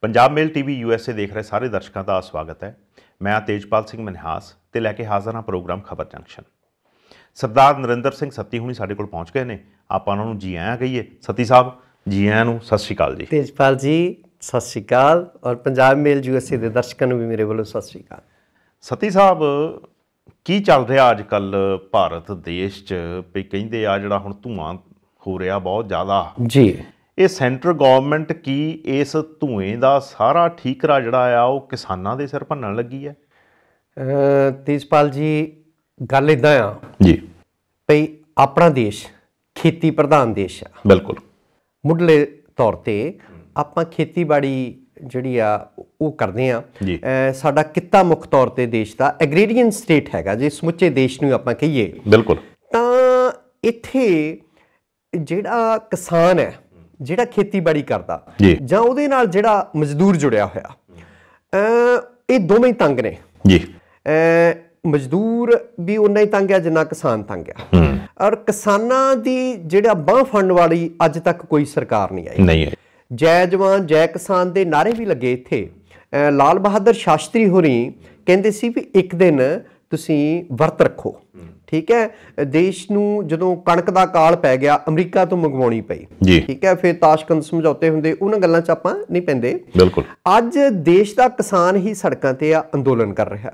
Punjab mail TV USA ਦੇਖ ਰਹੇ ਸਾਰੇ ਦਰਸ਼ਕਾਂ ਦਾ ਸਵਾਗਤ ਹੈ ਮੈਂ ਆ ਤੇਜਪਾਲ ਸਿੰਘ ਮਨਹਾਸ ਤੇ ਲੈ ਕੇ ਹਾਜ਼ਰ ਹਾਂ ਪ੍ਰੋਗਰਾਮ ਖਬਰ ਜੰਕਸ਼ਨ ਸਰਦਾਰ ਨਰਿੰਦਰ ਸਿੰਘ ਸੱਤੀ ਹੁਣੀ ਸਾਡੇ ਕੋਲ ਪਹੁੰਚ ਗਏ ਨੇ ਆਪਾਂ ਉਹਨਾਂ ਨੂੰ ਜੀ ਆਇਆਂ ਕਹੀਏ ਸੱਤੀ ਸਾਹਿਬ ਜੀ ਆਇਆਂ ਨੂੰ ਸਤਿ ਸ਼੍ਰੀ ਅਕਾਲ ਜੀ ਤੇਜਪਾਲ ਜੀ ਸਤਿ ਸ਼੍ਰੀ ਅਕਾਲ ਔਰ ਪੰਜਾਬ ਮੇਲ ਯੂਐਸਏ ਦੇ ਦਰਸ਼ਕਾਂ ਨੂੰ ਵੀ ਮੇਰੇ ਵੱਲੋਂ ਸਤਿ ਸ਼੍ਰੀ ਅਕਾਲ ਸਤੀ ਸਾਹਿਬ ਕੀ ਚੱਲ ਰਿਹਾ ਅੱਜ ਕੱਲ ਭਾਰਤ ਦੇਸ਼ 'ਚ ਵੀ ਕਹਿੰਦੇ ਆ ਜਿਹੜਾ ਹੁਣ ਧੂਆਂ ਹੋ ਰਿਹਾ ਬਹੁਤ ਜ਼ਿਆਦਾ ਜੀ ਇਹ ਸੈਂਟਰ ਗਵਰਨਮੈਂਟ ਕੀ ਇਸ ਧੂਏ ਦਾ ਸਾਰਾ ਠੀਕਰਾ ਜਿਹੜਾ ਆ ਉਹ ਕਿਸਾਨਾਂ ਦੇ ਸਿਰ ਭੰਨਣ ਲੱਗੀ ਹੈ ਤੇਜਪਾਲ ਜੀ ਗੱਲ ਇਦਾਂ ਆ ਜੀ ਭਈ ਆਪਣਾ ਦੇਸ਼ ਖੇਤੀ ਪ੍ਰਧਾਨ ਦੇਸ਼ ਆ ਬਿਲਕੁਲ ਮੁੱਢਲੇ ਤੌਰ ਤੇ ਆਪਾਂ ਖੇਤੀਬਾੜੀ ਜਿਹੜੀ ਆ ਉਹ ਕਰਦੇ ਆ ਸਾਡਾ ਕਿੱਤਾ ਮੁੱਖ ਤੌਰ ਤੇ ਦੇਸ਼ ਦਾ ਐਗਰੀਡੀਅਨ ਸਟੇਟ ਹੈਗਾ ਜੇ ਸਮੁੱਚੇ ਦੇਸ਼ ਨੂੰ ਆਪਾਂ ਕਹੀਏ ਬਿਲਕੁਲ ਤਾਂ ਇੱਥੇ ਜਿਹੜਾ ਕਿਸਾਨ ਹੈ ਜਿਹੜਾ ਖੇਤੀਬਾੜੀ ਕਰਦਾ ਜਾਂ ਉਹਦੇ ਨਾਲ ਜਿਹੜਾ ਮਜ਼ਦੂਰ ਜੁੜਿਆ ਹੋਇਆ ਇਹ ਦੋਵੇਂ ਤੰਗ ਨੇ ਜੀ ਮਜ਼ਦੂਰ ਵੀ ਉਨਾ ਹੀ ਤੰਗ ਹੈ ਜਿੰਨਾ ਕਿਸਾਨ ਤੰਗ ਹੈ ਔਰ ਕਿਸਾਨਾਂ ਦੀ ਜਿਹੜਾ ਬਾਹ ਫੜਨ ਵਾਲੀ ਅੱਜ ਤੱਕ ਕੋਈ ਸਰਕਾਰ ਨਹੀਂ ਆਈ ਨਹੀਂ ਹੈ ਜੈ ਜਵਾਨ ਜੈ ਕਿਸਾਨ ਦੇ ਨਾਰੇ ਵੀ ਲੱਗੇ ਇੱਥੇ ਲਾਲ ਬਹਾਦਰ ਸ਼ਾਸਤਰੀ ਹੋਰੀ ਕਹਿੰਦੇ ਸੀ ਵੀ ਇੱਕ ਦਿਨ ਤੁਸੀਂ ਵਰਤ ਰੱਖੋ ਠੀਕ ਹੈ ਦੇਸ਼ ਨੂੰ ਜਦੋਂ ਕਣਕ ਦਾ ਕਾਲ ਪੈ ਗਿਆ ਅਮਰੀਕਾ ਤੋਂ ਮੰਗਵਾਉਣੀ ਪਈ ਠੀਕ ਹੈ ਫਿਰ ਤਾਸ਼ਕੰਦ ਸਮਝੌਤੇ ਹੁੰਦੇ ਉਹਨਾਂ ਗੱਲਾਂ 'ਚ ਆਪਾਂ ਨਹੀਂ ਪੈਂਦੇ ਬਿਲਕੁਲ ਅੱਜ ਦੇਸ਼ ਦਾ ਕਿਸਾਨ ਹੀ ਸੜਕਾਂ ਤੇ ਆ ਅੰਦੋਲਨ ਕਰ ਰਿਹਾ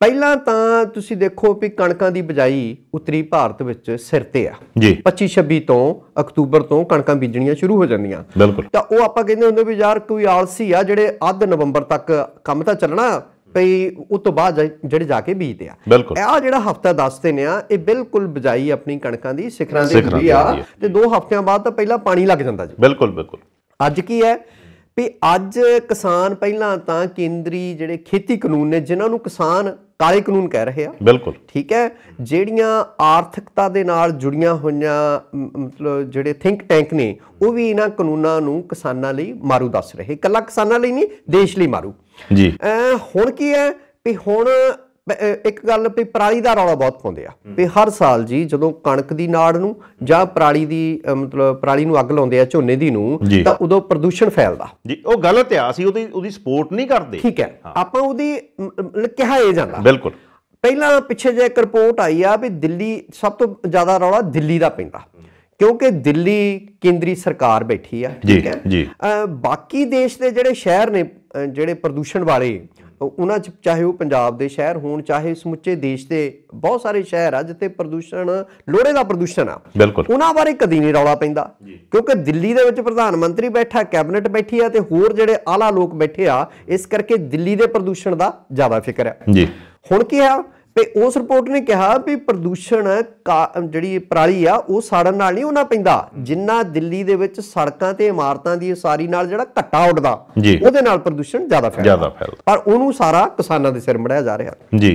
ਪਹਿਲਾਂ ਤਾਂ ਤੁਸੀਂ ਦੇਖੋ ਵੀ ਕਣਕਾਂ ਦੀ ਬਜਾਈ ਉੱਤਰੀ ਭਾਰਤ ਵਿੱਚ ਸਿਰ ਤੇ ਆ ਜੀ 25 26 ਤੋਂ ਅਕਤੂਬਰ ਤੋਂ ਕਣਕਾਂ ਬੀਜਣੀਆਂ ਸ਼ੁਰੂ ਹੋ ਜਾਂਦੀਆਂ ਬਿਲਕੁਲ ਤਾਂ ਉਹ ਆਪਾਂ ਕਹਿੰਦੇ ਹੁੰਦੇ ਵੀ ਯਾਰ ਕੋਈ ਆਲਸੀ ਆ ਜਿਹੜੇ ਅੱਧ ਨਵੰਬਰ ਤੱਕ ਕੰਮ ਤਾਂ ਚੱਲਣਾ ਭਈ ਉਸ ਤੋਂ ਬਾਅਦ ਜਿਹੜੇ ਜਾ ਕੇ ਬੀਜਦੇ ਆ ਆ ਜਿਹੜਾ ਹਫਤਾ ਦੱਸਦੇ ਨੇ ਆ ਇਹ ਬਿਲਕੁਲ ਬਜਾਈ ਆਪਣੀ ਕਣਕਾਂ ਦੀ ਸਿਖਰਾਂ ਦੇ ਹੁੰਦੀ ਆ ਤੇ ਦੋ ਹਫ਼ਤਿਆਂ ਬਾਅਦ ਤਾਂ ਪਹਿਲਾਂ ਪਾਣੀ ਲੱਗ ਜਾਂਦਾ ਜੀ ਬਿਲਕੁਲ ਬਿਲਕੁਲ ਅੱਜ ਕੀ ਹੈ ਵੀ ਅੱਜ ਕਿਸਾਨ ਪਹਿਲਾਂ ਤਾਂ ਕੇਂਦਰੀ ਜਿਹੜੇ ਖੇਤੀ ਕਾਨੂੰਨ ਨੇ ਜਿਨ੍ਹਾਂ ਨੂੰ ਕਿਸਾਨ ਕਾਲੇ ਕਾਨੂੰਨ ਕਹਿ ਰਹੇ ਆ ਬਿਲਕੁਲ ਠੀਕ ਹੈ ਜਿਹੜੀਆਂ ਆਰਥਿਕਤਾ ਦੇ ਨਾਲ ਜੁੜੀਆਂ ਹੋਈਆਂ ਮਤਲਬ ਜਿਹੜੇ ਥਿੰਕ ਟੈਂਕ ਨੇ ਉਹ ਵੀ ਇਹਨਾਂ ਕਾਨੂੰਨਾਂ ਨੂੰ ਕਿਸਾਨਾਂ ਲਈ ਮਾਰੂ ਦੱਸ ਰਹੇ ਕੱਲਾ ਕਿਸਾਨਾਂ ਲਈ ਨਹੀਂ ਦੇਸ਼ ਲਈ ਮਾਰੂ ਜੀ ਹੁਣ ਕੀ ਹੈ ਵੀ ਹੁਣ ਇੱਕ ਗੱਲ ਵੀ ਪਰਾਲੀ ਦਾ ਰੌਲਾ ਬਹੁਤ ਪਾਉਂਦੇ ਆ ਵੀ ਹਰ ਸਾਲ ਜੀ ਜਦੋਂ ਕਣਕ ਦੀ ਨਾੜ ਨੂੰ ਜਾਂ ਪਰਾਲੀ ਦੀ ਮਤਲਬ ਪਰਾਲੀ ਨੂੰ ਅੱਗ ਲਾਉਂਦੇ ਆ ਝੋਨੇ ਦੀ ਨੂੰ ਤਾਂ ਉਦੋਂ ਪ੍ਰਦੂਸ਼ਣ ਫੈਲਦਾ ਜੀ ਉਹ ਗਲਤ ਆ ਅਸੀਂ ਉਹਦੀ ਉਹਦੀ ਸਪੋਰਟ ਨਹੀਂ ਕਰਦੇ ਠੀਕ ਹੈ ਆਪਾਂ ਉਹਦੀ ਕਿਹਾ ਇਹ ਜਾਂਦਾ ਬਿਲਕੁਲ ਪਹਿਲਾਂ ਪਿੱਛੇ ਜੇ ਇੱਕ ਰਿਪੋਰਟ ਆਈ ਆ ਵੀ ਦਿੱਲੀ ਸਭ ਤੋਂ ਜ਼ਿਆਦਾ ਰੌਲਾ ਦਿੱਲੀ ਦਾ ਪੈਂਦਾ ਕਿਉਂਕਿ ਦਿੱਲੀ ਕੇਂਦਰੀ ਸਰਕਾਰ ਬੈਠੀ ਆ ਠੀਕ ਹੈ ਜੀ ਬਾਕੀ ਦੇਸ਼ ਦੇ ਜਿਹੜੇ ਸ਼ਹਿਰ ਨੇ ਜਿਹੜੇ ਪ੍ਰਦੂਸ਼ਣ ਵਾਲੇ ਉਹਨਾਂ ਚ ਚਾਹੇ ਉਹ ਪੰਜਾਬ ਦੇ ਸ਼ਹਿਰ ਹੋਣ ਚਾਹੇ ਸਮੁੱਚੇ ਦੇਸ਼ ਦੇ ਬਹੁਤ ਸਾਰੇ ਸ਼ਹਿਰ ਆ ਜਿੱਥੇ ਪ੍ਰਦੂਸ਼ਣ ਲੋੜੇ ਦਾ ਪ੍ਰਦੂਸ਼ਣ ਆ ਉਹਨਾਂ ਬਾਰੇ ਕਦੀ ਨਹੀਂ ਰੌਲਾ ਪੈਂਦਾ ਕਿਉਂਕਿ ਦਿੱਲੀ ਦੇ ਵਿੱਚ ਪ੍ਰਧਾਨ ਮੰਤਰੀ ਬੈਠਾ ਕੈਬਨਿਟ ਬੈਠੀ ਆ ਤੇ ਹੋਰ ਜਿਹੜੇ ਆਲਾ ਲੋਕ ਬੈਠੇ ਆ ਇਸ ਕਰਕੇ ਦਿੱਲੀ ਦੇ ਪ੍ਰਦੂਸ਼ਣ ਦਾ ਜ਼ਿਆਦਾ ਫਿਕਰ ਆ ਜੀ ਹੁਣ ਕੀ ਆ ਤੇ ਉਸ ਰਿਪੋਰਟ ਨੇ ਕਿਹਾ ਵੀ ਪ੍ਰਦੂਸ਼ਣ ਜਿਹੜੀ ਪਰਾਲੀ ਆ ਉਹ ਸਾੜਨ ਨਾਲ ਨਹੀਂ ਉਹਨਾਂ ਪੈਂਦਾ ਜਿੰਨਾ ਦਿੱਲੀ ਦੇ ਵਿੱਚ ਸੜਕਾਂ ਤੇ ਇਮਾਰਤਾਂ ਦੀ ਉਸਾਰੀ ਨਾਲ ਜਿਹੜਾ ਘਟਾ ਉੱਡਦਾ ਉਹਦੇ ਨਾਲ ਪ੍ਰਦੂਸ਼ਣ ਜ਼ਿਆਦਾ ਫੈਲਦਾ ਪਰ ਉਹਨੂੰ ਸਾਰਾ ਕਿਸਾਨਾਂ ਦੇ ਸਿਰ ਮੜਿਆ ਜਾ ਰਿਹਾ ਜੀ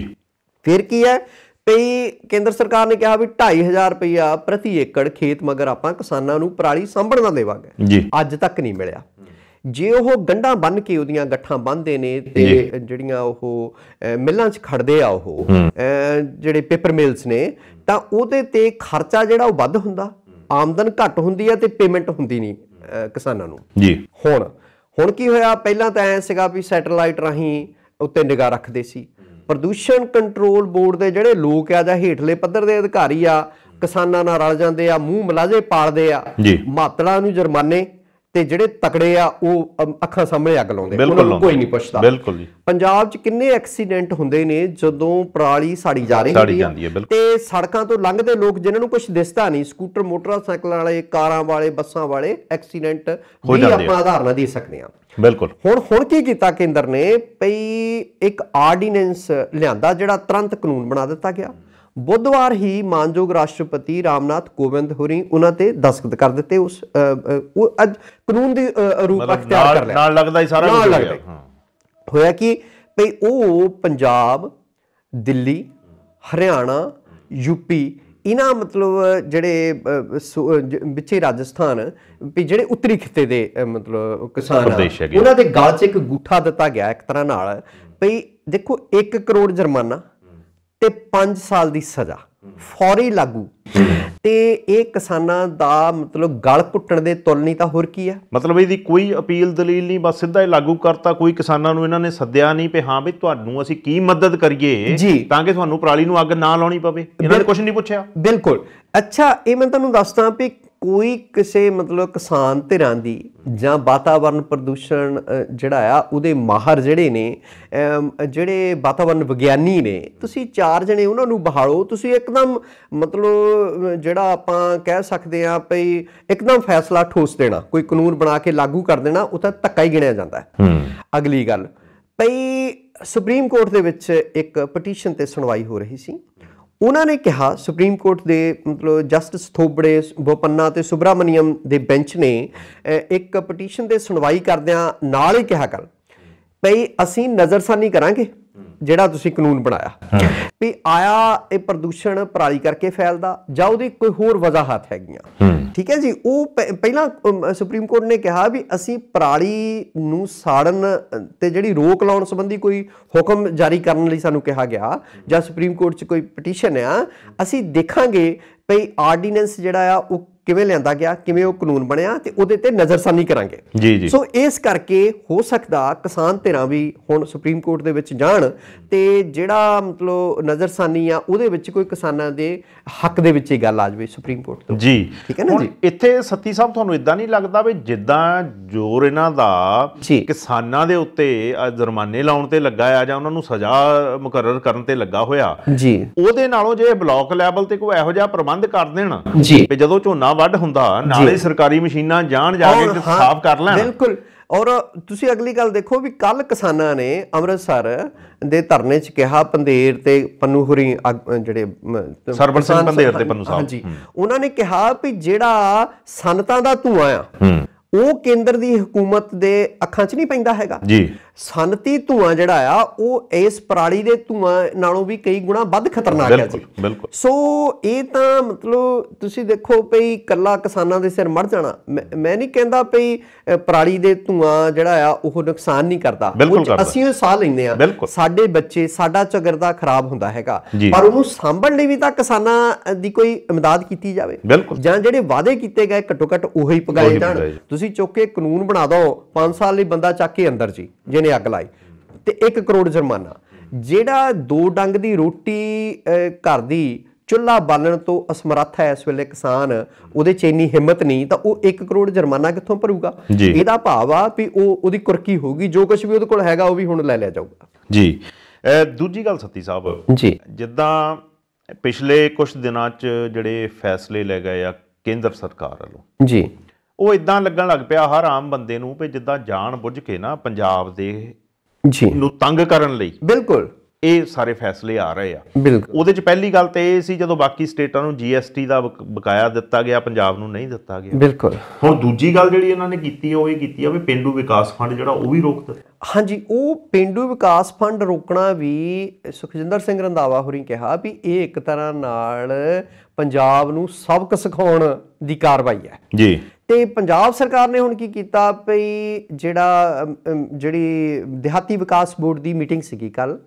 ਫਿਰ ਕੀ ਹੈ ਪਈ ਕੇਂਦਰ ਸਰਕਾਰ ਨੇ ਕਿਹਾ ਵੀ 2500 ਰੁਪਇਆ ਪ੍ਰਤੀ ਏਕੜ ਖੇਤ ਮਗਰ ਆਪਾਂ ਕਿਸਾਨਾਂ ਨੂੰ ਪਰਾਲੀ ਸਾਂਭਣ ਦਾ ਦੇਵਾਂਗੇ ਅੱਜ ਤੱਕ ਨਹੀਂ ਮਿਲਿਆ ਜੇ ਉਹ ਗੰਢਾਂ ਬੰਨ ਕੇ ਉਹਦੀਆਂ ਗੱਠਾਂ ਬੰਨਦੇ ਨੇ ਤੇ ਜਿਹੜੀਆਂ ਉਹ ਮਿੱਲਾਂ 'ਚ ਖੜਦੇ ਆ ਉਹ ਜਿਹੜੇ ਪੇਪਰ ਮਿਲਸ ਨੇ ਤਾਂ ਉਹਦੇ ਤੇ ਖਰਚਾ ਜਿਹੜਾ ਉਹ ਵੱਧ ਹੁੰਦਾ ਆਮਦਨ ਘੱਟ ਹੁੰਦੀ ਆ ਤੇ ਪੇਮੈਂਟ ਹੁੰਦੀ ਨਹੀਂ ਕਿਸਾਨਾਂ ਨੂੰ ਜੀ ਹੁਣ ਹੁਣ ਕੀ ਹੋਇਆ ਪਹਿਲਾਂ ਤਾਂ ਐ ਸੀਗਾ ਵੀ ਸੈਟੇਲਾਈਟ ਰਾਹੀਂ ਉੱਤੇ ਨਿਗਾਹ ਰੱਖਦੇ ਸੀ ਪ੍ਰਦੂਸ਼ਣ ਕੰਟਰੋਲ ਬੋਰਡ ਦੇ ਜਿਹੜੇ ਲੋਕ ਆ ਜਾਂ ਹੇਠਲੇ ਪੱਧਰ ਦੇ ਅਧਿਕਾਰੀ ਆ ਕਿਸਾਨਾਂ ਨਾਲ ਰਲ ਜਾਂਦੇ ਆ ਮੂੰਹ ਮਲਾਜੇ ਪਾਲਦੇ ਆ ਮਾਤੜਾ ਨੂੰ ਜੁਰਮਾਨੇ ਤੇ ਜਿਹੜੇ ਤਕੜੇ ਆ ਉਹ ਅੱਖਾਂ ਸਾਹਮਣੇ ਅੱਗ ਲਾਉਂਦੇ ਕੋਈ ਨਹੀਂ ਪੁੱਛਦਾ ਬਿਲਕੁਲ ਜੀ ਪੰਜਾਬ 'ਚ ਕਿੰਨੇ ਐਕਸੀਡੈਂਟ ਹੁੰਦੇ ਨੇ ਜਦੋਂ ਪਰਾਲੀ ਸਾੜੀ ਜਾ ਰਹੀ ਹੁੰਦੀ ਹੈ ਤੇ ਸੜਕਾਂ ਤੋਂ ਲੰਘਦੇ ਲੋਕ ਜਿਨ੍ਹਾਂ ਨੂੰ ਕੁਝ ਦਿਸਦਾ ਨਹੀਂ ਸਕੂਟਰ ਮੋਟਰਸਾਈਕਲ ਵਾਲੇ ਕਾਰਾਂ ਵਾਲੇ ਬੱਸਾਂ ਵਾਲੇ ਐਕਸੀਡੈਂਟ ਵੀ ਆਪਾਂ ਆਧਾਰਨਾ ਦੇ ਸਕਦੇ ਆ ਬਿਲਕੁਲ ਹੁਣ ਹੁਣ ਕੀ ਕੀਤਾ ਕੇਂਦਰ ਨੇ ਪਈ ਇੱਕ ਆਰਡੀਨੈਂਸ ਲਿਆਂਦਾ ਜਿਹੜਾ ਤੁਰੰਤ ਕਾਨੂੰਨ ਬਣਾ ਦਿੱਤਾ ਗਿਆ ਬੁੱਧਵਾਰ ਹੀ ਮਾਨਯੋਗ ਰਾਸ਼ਟਰਪਤੀ ਰਾਮਨਾਥ ਕੋਵਿੰਦ ਹੋਰੀ ਉਹਨਾਂ ਤੇ ਦਸਖਤ ਕਰ ਦਿੱਤੇ ਉਸ ਉਹ ਅੱਜ ਕਾਨੂੰਨ ਦੀ ਰੂਪ ਅਖਤਿਆਰ ਕਰ ਲਿਆ ਨਾਲ ਲੱਗਦਾ ਹੀ ਸਾਰਾ ਕੁਝ ਹੋਇਆ ਹੋਇਆ ਕਿ ਭਈ ਉਹ ਪੰਜਾਬ ਦਿੱਲੀ ਹਰਿਆਣਾ ਯੂਪੀ ਇਹਨਾਂ ਮਤਲਬ ਜਿਹੜੇ ਵਿੱਚੇ ਰਾਜਸਥਾਨ ਵੀ ਜਿਹੜੇ ਉੱਤਰੀ ਖਿੱਤੇ ਦੇ ਮਤਲਬ ਕਿਸਾਨ ਉਹਨਾਂ ਦੇ ਗਾਲ 'ਚ ਇੱਕ ਗੁੱਠਾ ਦਿੱਤਾ ਗਿਆ ਇੱਕ ਤਰ੍ਹਾਂ ਨਾਲ ਭਈ ਦੇਖੋ 1 ਕਰੋੜ ਜੁਰਮਾਨਾ ਤੇ 5 ਸਾਲ ਦੀ ਸਜ਼ਾ ਫੌਰੀ ਲਾਗੂ ਤੇ ਇਹ ਕਿਸਾਨਾਂ ਦਾ ਮਤਲਬ ਗਲ ਘੁੱਟਣ ਦੇ ਤੁਲ ਨਹੀਂ ਤਾਂ ਹੋਰ ਕੀ ਆ ਮਤਲਬ ਇਹਦੀ ਕੋਈ ਅਪੀਲ ਦਲੀਲ ਨਹੀਂ ਬਸ ਸਿੱਧਾ ਹੀ ਲਾਗੂ ਕਰਤਾ ਕੋਈ ਕਿਸਾਨਾਂ ਨੂੰ ਇਹਨਾਂ ਨੇ ਸੱਦਿਆ ਨਹੀਂ ਕਿ ਹਾਂ ਵੀ ਤੁਹਾਨੂੰ ਅਸੀਂ ਕੀ ਮਦਦ ਕਰੀਏ ਤਾਂ ਕਿ ਤੁਹਾਨੂੰ ਪਰਾਲੀ ਨੂੰ ਅੱਗ ਨਾ ਲਾਉਣੀ ਪਵੇ ਇਹਨਾਂ ਨੇ ਕੁਝ ਨਹੀਂ ਪੁੱਛਿਆ ਬਿਲਕੁਲ ਅੱਛਾ ਇਹ ਮੈਂ ਤੁਹਾਨੂੰ ਦੱਸਦਾ ਵੀ ਕੋਈ ਕਿਸੇ ਮਤਲਬ ਕਿਸਾਨ ਧਿਰਾਂ ਦੀ ਜਾਂ ਵਾਤਾਵਰਣ ਪ੍ਰਦੂਸ਼ਣ ਜਿਹੜਾ ਆ ਉਹਦੇ ਮਾਹਰ ਜਿਹੜੇ ਨੇ ਜਿਹੜੇ ਵਾਤਾਵਰਣ ਵਿਗਿਆਨੀ ਨੇ ਤੁਸੀਂ ਚਾਰ ਜਣੇ ਉਹਨਾਂ ਨੂੰ ਬਹਾਲੋ ਤੁਸੀਂ ਇੱਕਦਮ ਮਤਲਬ ਜਿਹੜਾ ਆਪਾਂ ਕਹਿ ਸਕਦੇ ਆ ਭਈ ਇੱਕਦਮ ਫੈਸਲਾ ਠੋਸ ਦੇਣਾ ਕੋਈ ਕਾਨੂੰਨ ਬਣਾ ਕੇ ਲਾਗੂ ਕਰ ਦੇਣਾ ਉਹ ਤਾਂ ਧੱਕਾ ਹੀ ਗਿਣਿਆ ਜਾਂਦਾ ਹੈ ਅਗਲੀ ਗੱਲ ਭਈ ਸੁਪਰੀਮ ਕੋਰਟ ਦੇ ਵਿੱਚ ਇੱਕ ਪਟੀਸ਼ਨ ਤੇ ਸੁਣਵਾਈ ਹੋ ਰਹੀ ਸੀ ਉਹਨਾਂ ਨੇ ਕਿਹਾ ਸੁਪਰੀਮ ਕੋਰਟ ਦੇ ਮਤਲਬ ਜਸਟਿਸ ਥੋਬੜੇ ਬੋਪੰਨਾ ਤੇ ਸੁਬਰਾਮਨੀਅਮ ਦੇ ਬੈਂਚ ਨੇ ਇੱਕ ਪਟੀਸ਼ਨ ਦੇ ਸੁਣਵਾਈ ਕਰਦਿਆਂ ਨਾਲ ਹੀ ਕਿਹਾ ਕਰ ਭਈ ਅਸੀਂ ਨਜ਼ਰਸਾਨੀ ਕਰਾਂਗੇ ਜਿਹੜਾ ਤੁਸੀਂ ਕਾਨੂੰਨ ਬਣਾਇਆ ਵੀ ਆਇਆ ਇਹ ਪ੍ਰਦੂਸ਼ਣ ਪਰਾਲੀ ਕਰਕੇ ਫੈਲਦਾ ਜਾਂ ਉਹਦੀ ਕੋਈ ਹੋਰ ਵਜ਼ਾਹਤ ਹੈਗੀਆਂ ਠੀਕ ਹੈ ਜੀ ਉਹ ਪਹਿਲਾਂ ਸੁਪਰੀਮ ਕੋਰਟ ਨੇ ਕਿਹਾ ਵੀ ਅਸੀਂ ਪਰਾਲੀ ਨੂੰ ਸਾੜਨ ਤੇ ਜਿਹੜੀ ਰੋਕ ਲਾਉਣ ਸੰਬੰਧੀ ਕੋਈ ਹੁਕਮ ਜਾਰੀ ਕਰਨ ਲਈ ਸਾਨੂੰ ਕਿਹਾ ਗਿਆ ਜਾਂ ਸੁਪਰੀਮ ਕੋਰਟ 'ਚ ਕੋਈ ਪਟੀਸ਼ਨ ਆ ਅਸੀਂ ਦੇਖਾਂਗੇ ਭਈ ਆਰਡੀਨੈਂਸ ਜਿਹੜਾ ਆ ਉਹ ਕਿਵੇਂ ਲਿਆਂਦਾ ਗਿਆ ਕਿਵੇਂ ਉਹ ਕਾਨੂੰਨ ਬਣਿਆ ਤੇ ਉਹਦੇ ਤੇ ਨਜ਼ਰਸਾਨੀ ਕਰਾਂਗੇ ਜੀ ਜੀ ਸੋ ਇਸ ਕਰਕੇ ਹੋ ਸਕਦਾ ਕਿਸਾਨ ਧਿਰਾਂ ਵੀ ਹੁਣ ਸੁਪਰੀਮ ਕੋਰਟ ਦੇ ਵਿੱਚ ਜਾਣ ਤੇ ਜਿਹੜਾ ਮਤਲਬ ਨਜ਼ਰਸਾਨੀ ਆ ਉਹਦੇ ਵਿੱਚ ਕੋਈ ਕਿਸਾਨਾਂ ਦੇ ਹੱਕ ਦੇ ਵਿੱਚ ਹੀ ਗੱਲ ਆ ਜਾਵੇ ਸੁਪਰੀਮ ਕੋਰਟ ਤੋਂ ਜੀ ਠੀਕ ਹੈ ਨਾ ਜੀ ਇੱਥੇ ਸੱਤੀ ਸਾਹਿਬ ਤੁਹਾਨੂੰ ਇਦਾਂ ਨਹੀਂ ਲੱਗਦਾ ਵੀ ਜਿੱਦਾਂ ਜ਼ੋਰ ਇਹਨਾਂ ਦਾ ਕਿਸਾਨਾਂ ਦੇ ਉੱਤੇ ਜੁਰਮਾਨੇ ਲਾਉਣ ਤੇ ਲੱਗਾ ਆ ਜਾਂ ਉਹਨਾਂ ਨੂੰ ਸਜ਼ਾ ਮੁਕਰਰ ਕਰਨ ਤੇ ਲੱਗਾ ਹੋਇਆ ਜੀ ਉਹਦੇ ਨਾਲੋਂ ਜੇ ਬਲਾਕ ਲੈਵਲ ਤੇ ਕੋਈ ਇਹੋ ਜਿਹਾ ਪ੍ਰਬੰਧ ਕਰ ਦੇਣ ਜੀ ਤੇ ਜਦੋਂ ਝੋਨਾ ਵੱਢ ਹੁੰਦਾ ਨਾਲੇ ਸਰਕਾਰੀ ਮਸ਼ੀਨਾਂ ਜਾਣ ਜਾ ਕੇ ਸਾਫ਼ ਕਰ ਲੈਣ ਬਿਲਕੁਲ ਔਰ ਤੁਸੀਂ ਅਗਲੀ ਗੱਲ ਦੇਖੋ ਵੀ ਕੱਲ ਕਿਸਾਨਾਂ ਨੇ ਅੰਮ੍ਰਿਤਸਰ ਦੇ ਧਰਨੇ 'ਚ ਕਿਹਾ ਪੰਦੇਰ ਤੇ ਪੰਨੂਹਰੀ ਜਿਹੜੇ ਸਰਵਣ ਸਿੰਘ ਪੰਦੇਰ ਤੇ ਪੰਨੂ ਸਾਹਿਬ ਹਾਂਜੀ ਉਹਨਾਂ ਨੇ ਕਿਹਾ ਵੀ ਜਿਹੜਾ ਸੰਤਾਂ ਦਾ ਧੂਆ ਆ ਉਹ ਕੇਂਦਰ ਦੀ ਹਕੂਮਤ ਦੇ ਅੱਖਾਂ 'ਚ ਨਹੀਂ ਪੈਂਦਾ ਹੈਗਾ ਜੀ ਸਨਤੀ ਧੂਆਂ ਜਿਹੜਾ ਆ ਉਹ ਇਸ ਪਰਾਲੀ ਦੇ ਧੂਆਂ ਨਾਲੋਂ ਵੀ ਕਈ ਗੁਣਾ ਵੱਧ ਖਤਰਨਾਕ ਹੈ ਜੀ ਬਿਲਕੁਲ ਸੋ ਇਹ ਤਾਂ ਮਤਲਬ ਤੁਸੀਂ ਦੇਖੋ ਭਈ ਕੱਲਾ ਕਿਸਾਨਾਂ ਦੇ ਸਿਰ ਮੜ ਜਾਣਾ ਮੈਂ ਨਹੀਂ ਕਹਿੰਦਾ ਭਈ ਪਰਾਲੀ ਦੇ ਧੂਆਂ ਜਿਹੜਾ ਆ ਉਹ ਨੁਕਸਾਨ ਨਹੀਂ ਕਰਦਾ ਅਸੀਂ ਉਹ ਸਾਹ ਲੈਂਦੇ ਆ ਸਾਡੇ ਬੱਚੇ ਸਾਡਾ ਚਗਰਦਾ ਖਰਾਬ ਹੁੰਦਾ ਹੈਗਾ ਪਰ ਉਹਨੂੰ ਸਾਂਭਣ ਲਈ ਵੀ ਤਾਂ ਕਿਸਾਨਾਂ ਦੀ ਕੋਈ ਇਮਦਾਦ ਕੀਤੀ ਜਾਵੇ ਜਾਂ ਜਿਹੜੇ ਵਾਅਦੇ ਕੀਤੇ ਗਏ ਘੱਟੋ ਘੱਟ ਉਹੀ ਪਗਾਏ ਜਾਣ ਤੁਸੀਂ ਚੁੱਕ ਕੇ ਕਾਨੂੰਨ ਬਣਾ ਦਿਓ 5 ਸਾਲ ਲਈ ਬੰਦਾ ਚੱਕ ਕੇ ਅੰਦਰ ਜੀ ਜੇ ਨੇ ਅੱਗ ਲਾਈ ਤੇ 1 ਕਰੋੜ ਜੁਰਮਾਨਾ ਜਿਹੜਾ ਦੋ ਡੰਗ ਦੀ ਰੋਟੀ ਘਰ ਦੀ ਚੁੱਲ੍ਹਾ ਬਾਲਣ ਤੋਂ ਅਸਮਰੱਥ ਹੈ ਇਸ ਵੇਲੇ ਕਿਸਾਨ ਉਹਦੇ ਚ ਇੰਨੀ ਹਿੰਮਤ ਨਹੀਂ ਤਾਂ ਉਹ 1 ਕਰੋੜ ਜੁਰਮਾਨਾ ਕਿੱਥੋਂ ਭਰੂਗਾ ਇਹਦਾ ਭਾਵ ਆ ਵੀ ਉਹ ਉਹਦੀ ਕੁਰਕੀ ਹੋਊਗੀ ਜੋ ਕੁਝ ਵੀ ਉਹਦੇ ਕੋਲ ਹੈਗਾ ਉਹ ਵੀ ਹੁਣ ਲੈ ਲਿਆ ਜਾਊਗਾ ਜੀ ਦੂਜੀ ਗੱਲ ਸੱਤੀ ਸਾਹਿਬ ਜੀ ਜਿੱਦਾਂ ਪਿਛਲੇ ਕੁਝ ਦਿਨਾਂ ਚ ਜਿਹੜੇ ਫੈਸਲੇ ਲੈ ਗਏ ਆ ਕੇਂਦਰ ਸਰਕਾਰ ਵੱਲੋਂ ਜੀ ਉਹ ਇਦਾਂ ਲੱਗਣ ਲੱਗ ਪਿਆ ਹਰ ਆਮ ਬੰਦੇ ਨੂੰ ਵੀ ਜਿੱਦਾਂ ਜਾਣ ਬੁੱਝ ਕੇ ਨਾ ਪੰਜਾਬ ਦੇ ਜੀ ਨੂੰ ਤੰਗ ਕਰਨ ਲਈ ਬਿਲਕੁਲ ਇਹ ਸਾਰੇ ਫੈਸਲੇ ਆ ਰਹੇ ਆ ਉਹਦੇ ਚ ਪਹਿਲੀ ਗੱਲ ਤੇ ਇਹ ਸੀ ਜਦੋਂ ਬਾਕੀ ਸਟੇਟਾਂ ਨੂੰ ਜੀਐਸਟੀ ਦਾ ਬਕਾਇਆ ਦਿੱਤਾ ਗਿਆ ਪੰਜਾਬ ਨੂੰ ਨਹੀਂ ਦਿੱਤਾ ਗਿਆ ਬਿਲਕੁਲ ਹੁਣ ਦੂਜੀ ਗੱਲ ਜਿਹੜੀ ਇਹਨਾਂ ਨੇ ਕੀਤੀ ਉਹ ਇਹ ਕੀਤੀ ਆ ਵੀ ਪਿੰਡੂ ਵਿਕਾਸ ਫੰਡ ਜਿਹੜਾ ਉਹ ਵੀ ਰੋਕ ਦਿੱਤਾ ਹਾਂਜੀ ਉਹ ਪਿੰਡੂ ਵਿਕਾਸ ਫੰਡ ਰੋਕਣਾ ਵੀ ਸੁਖਜਿੰਦਰ ਸਿੰਘ ਰੰਧਾਵਾ ਹੋਰੀ ਕਿਹਾ ਵੀ ਇਹ ਇੱਕ ਤਰ੍ਹਾਂ ਨਾਲ ਪੰਜਾਬ ਨੂੰ ਸਬਕ ਸਿਖਾਉਣ ਦੀ ਕਾਰਵਾਈ ਹੈ ਜੀ ਤੇ ਪੰਜਾਬ ਸਰਕਾਰ ਨੇ ਹੁਣ ਕੀ ਕੀਤਾ ਭਈ ਜਿਹੜਾ ਜਿਹੜੀ ਦਿਹਾਤੀ ਵਿਕਾਸ ਬੋਰਡ ਦੀ ਮੀਟਿੰਗ ਸੀਗੀ ਕੱਲ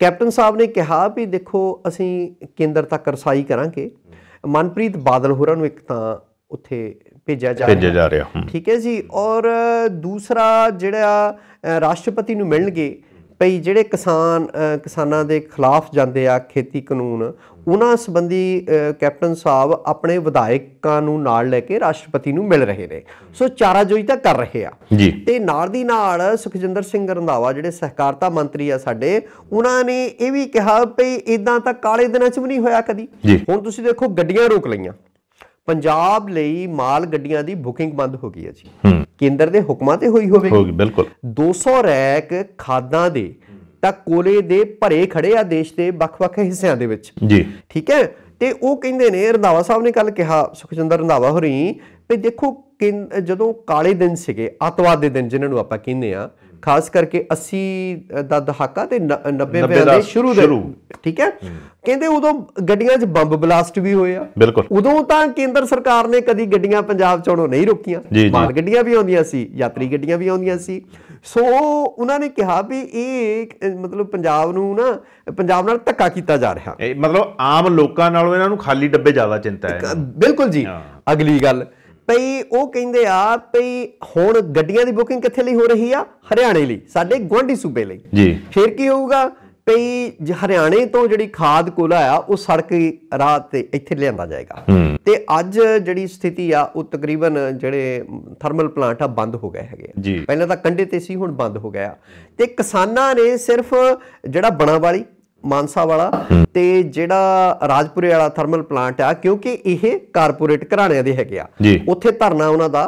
ਕੈਪਟਨ ਸਾਹਿਬ ਨੇ ਕਿਹਾ ਵੀ ਦੇਖੋ ਅਸੀਂ ਕੇਂਦਰ ਤੱਕ ਰਸਾਈ ਕਰਾਂਗੇ ਮਨਪ੍ਰੀਤ ਬਾਦਲ ਹੋਰਾਂ ਨੂੰ ਇੱਕ ਤਾਂ ਉੱਥੇ ਭੇਜਿਆ ਜਾ ਰਿਹਾ ਭੇਜਿਆ ਜਾ ਰਿਹਾ ਠੀਕ ਹੈ ਜੀ ਔਰ ਦੂਸਰਾ ਜਿਹੜਾ ਰਾਸ਼ਟਰਪਤੀ ਨੂੰ ਮਿਲਣਗੇ ਭਈ ਜਿਹੜੇ ਕਿਸਾਨ ਕਿਸਾਨਾਂ ਦੇ ਖਿਲਾਫ ਜਾਂਦੇ ਆ ਖੇਤੀ ਕਾਨੂੰਨ ਉਹਨਾਂ ਸੰਬੰਧੀ ਕੈਪਟਨ ਸਾਹਿਬ ਆਪਣੇ ਵਿਧਾਇਕਾਂ ਨੂੰ ਨਾਲ ਲੈ ਕੇ ਰਾਸ਼ਟਰਪਤੀ ਨੂੰ ਮਿਲ ਰਹੇ ਨੇ ਸੋ ਚਾਰਾਜੋਈ ਤਾਂ ਕਰ ਰਹੇ ਆ ਤੇ ਨਾਲ ਦੀ ਨਾਲ ਸੁਖਜਿੰਦਰ ਸਿੰਘ ਰੰਧਾਵਾ ਜਿਹੜੇ ਸਹਿਕਾਰਤਾ ਮੰਤਰੀ ਆ ਸਾਡੇ ਉਹਨਾਂ ਨੇ ਇਹ ਵੀ ਕਿਹਾ ਭਈ ਇਦਾਂ ਤਾਂ ਕਾਲੇ ਦਿਨਾਂ 'ਚ ਵੀ ਨਹੀਂ ਹੋਇਆ ਕਦੀ ਹੁਣ ਤੁਸੀਂ ਦੇਖੋ ਗੱਡੀਆਂ ਰੋਕ ਲਈਆਂ ਪੰਜਾਬ ਲਈ ਮਾਲ ਗੱਡੀਆਂ ਦੀ ਬੁਕਿੰਗ ਬੰਦ ਹੋ ਗਈ ਹੈ ਜੀ ਕੇਂਦਰ ਦੇ ਹੁਕਮਾਂ ਤੇ ਹੋਈ ਹੋਵੇਗੀ ਹੋਗੀ ਬਿਲਕੁਲ 200 ਰੈਕ ਖਾਦਾਂ ਦੇ ਤਾਂ ਕੋਲੇ ਦੇ ਭਰੇ ਖੜੇ ਆ ਦੇਸ਼ ਦੇ ਵੱਖ-ਵੱਖ ਹਿੱਸਿਆਂ ਦੇ ਵਿੱਚ ਜੀ ਠੀਕ ਹੈ ਤੇ ਉਹ ਕਹਿੰਦੇ ਨੇ ਰੰਧਾਵਾ ਸਾਹਿਬ ਨੇ ਕੱਲ ਕਿਹਾ ਸੁਖਚੰਦਰ ਰੰਧਾਵਾ ਹੋਰੀ ਵੀ ਦੇਖੋ ਜਦੋਂ ਕਾਲੇ ਦਿਨ ਸੀਗੇ ਅਤਵਾਦ ਦੇ ਦਿਨ ਜਿਨ੍ਹਾਂ ਨੂੰ ਆਪਾਂ ਕਹਿੰਦੇ ਆ ਖਾਸ ਕਰਕੇ 80 ਦਾ ਦਹਾਕਾ ਤੇ 90 ਦੇ ਸ਼ੁਰੂ ਦੇ ਠੀਕ ਹੈ ਕਹਿੰਦੇ ਉਦੋਂ ਗੱਡੀਆਂ 'ਚ ਬੰਬ ਬਲਾਸਟ ਵੀ ਹੋਏ ਆ ਉਦੋਂ ਤਾਂ ਕੇਂਦਰ ਸਰਕਾਰ ਨੇ ਕਦੀ ਗੱਡੀਆਂ ਪੰਜਾਬ ਚੋਂ ਨਹੀਂ ਰੋਕੀਆਂ ਮਾਲ ਗੱਡੀਆਂ ਵੀ ਆਉਂਦੀਆਂ ਸੀ ਯਾਤਰੀ ਗੱਡੀਆਂ ਵੀ ਆਉਂਦੀਆਂ ਸੀ ਸੋ ਉਹਨਾਂ ਨੇ ਕਿਹਾ ਵੀ ਇਹ ਮਤਲਬ ਪੰਜਾਬ ਨੂੰ ਨਾ ਪੰਜਾਬ ਨਾਲ ਧੱਕਾ ਕੀਤਾ ਜਾ ਰਿਹਾ ਮਤਲਬ ਆਮ ਲੋਕਾਂ ਨਾਲੋਂ ਇਹਨਾਂ ਨੂੰ ਖਾਲੀ ਡੱਬੇ ਜ਼ਿਆਦਾ ਚਿੰਤਾ ਹੈ ਬਿਲਕੁਲ ਜੀ ਅਗਲੀ ਗੱਲ ਭਈ ਉਹ ਕਹਿੰਦੇ ਆ ਭਈ ਹੁਣ ਗੱਡੀਆਂ ਦੀ ਬੁਕਿੰਗ ਕਿੱਥੇ ਲਈ ਹੋ ਰਹੀ ਆ ਹਰਿਆਣੇ ਲਈ ਸਾਡੇ ਗੁਆਂਢੀ ਸੂਬੇ ਲਈ ਜੀ ਫਿਰ ਕੀ ਹੋਊਗਾ ਭਈ ਹਰਿਆਣੇ ਤੋਂ ਜਿਹੜੀ ਖਾਦ ਕੋਲਾ ਆ ਉਹ ਸੜਕ ਰਾਹ ਤੇ ਇੱਥੇ ਲਿਆਂਦਾ ਜਾਏਗਾ ਤੇ ਅੱਜ ਜਿਹੜੀ ਸਥਿਤੀ ਆ ਉਹ ਤਕਰੀਬਨ ਜਿਹੜੇ ਥਰਮਲ ਪਲਾਂਟ ਆ ਬੰਦ ਹੋ ਗਏ ਹੈਗੇ ਪਹਿਲਾਂ ਤਾਂ ਕੰਡੇ ਤੇ ਸੀ ਹੁਣ ਬੰਦ ਹੋ ਗਿਆ ਤੇ ਕਿਸਾਨਾਂ ਨੇ ਸਿਰਫ ਜਿਹੜਾ ਬਣਾਵਾਲੀ ਮਾਨਸਾ ਵਾਲਾ ਤੇ ਜਿਹੜਾ ਰਾਜਪੁਰੇ ਵਾਲਾ ਥਰਮਲ ਪਲਾਂਟ ਆ ਕਿਉਂਕਿ ਇਹ ਕਾਰਪੋਰੇਟ ਘਰਾਣਿਆਂ ਦੇ ਹੈਗੇ ਆ ਉੱਥੇ ਧਰਨਾ ਉਹਨਾਂ ਦਾ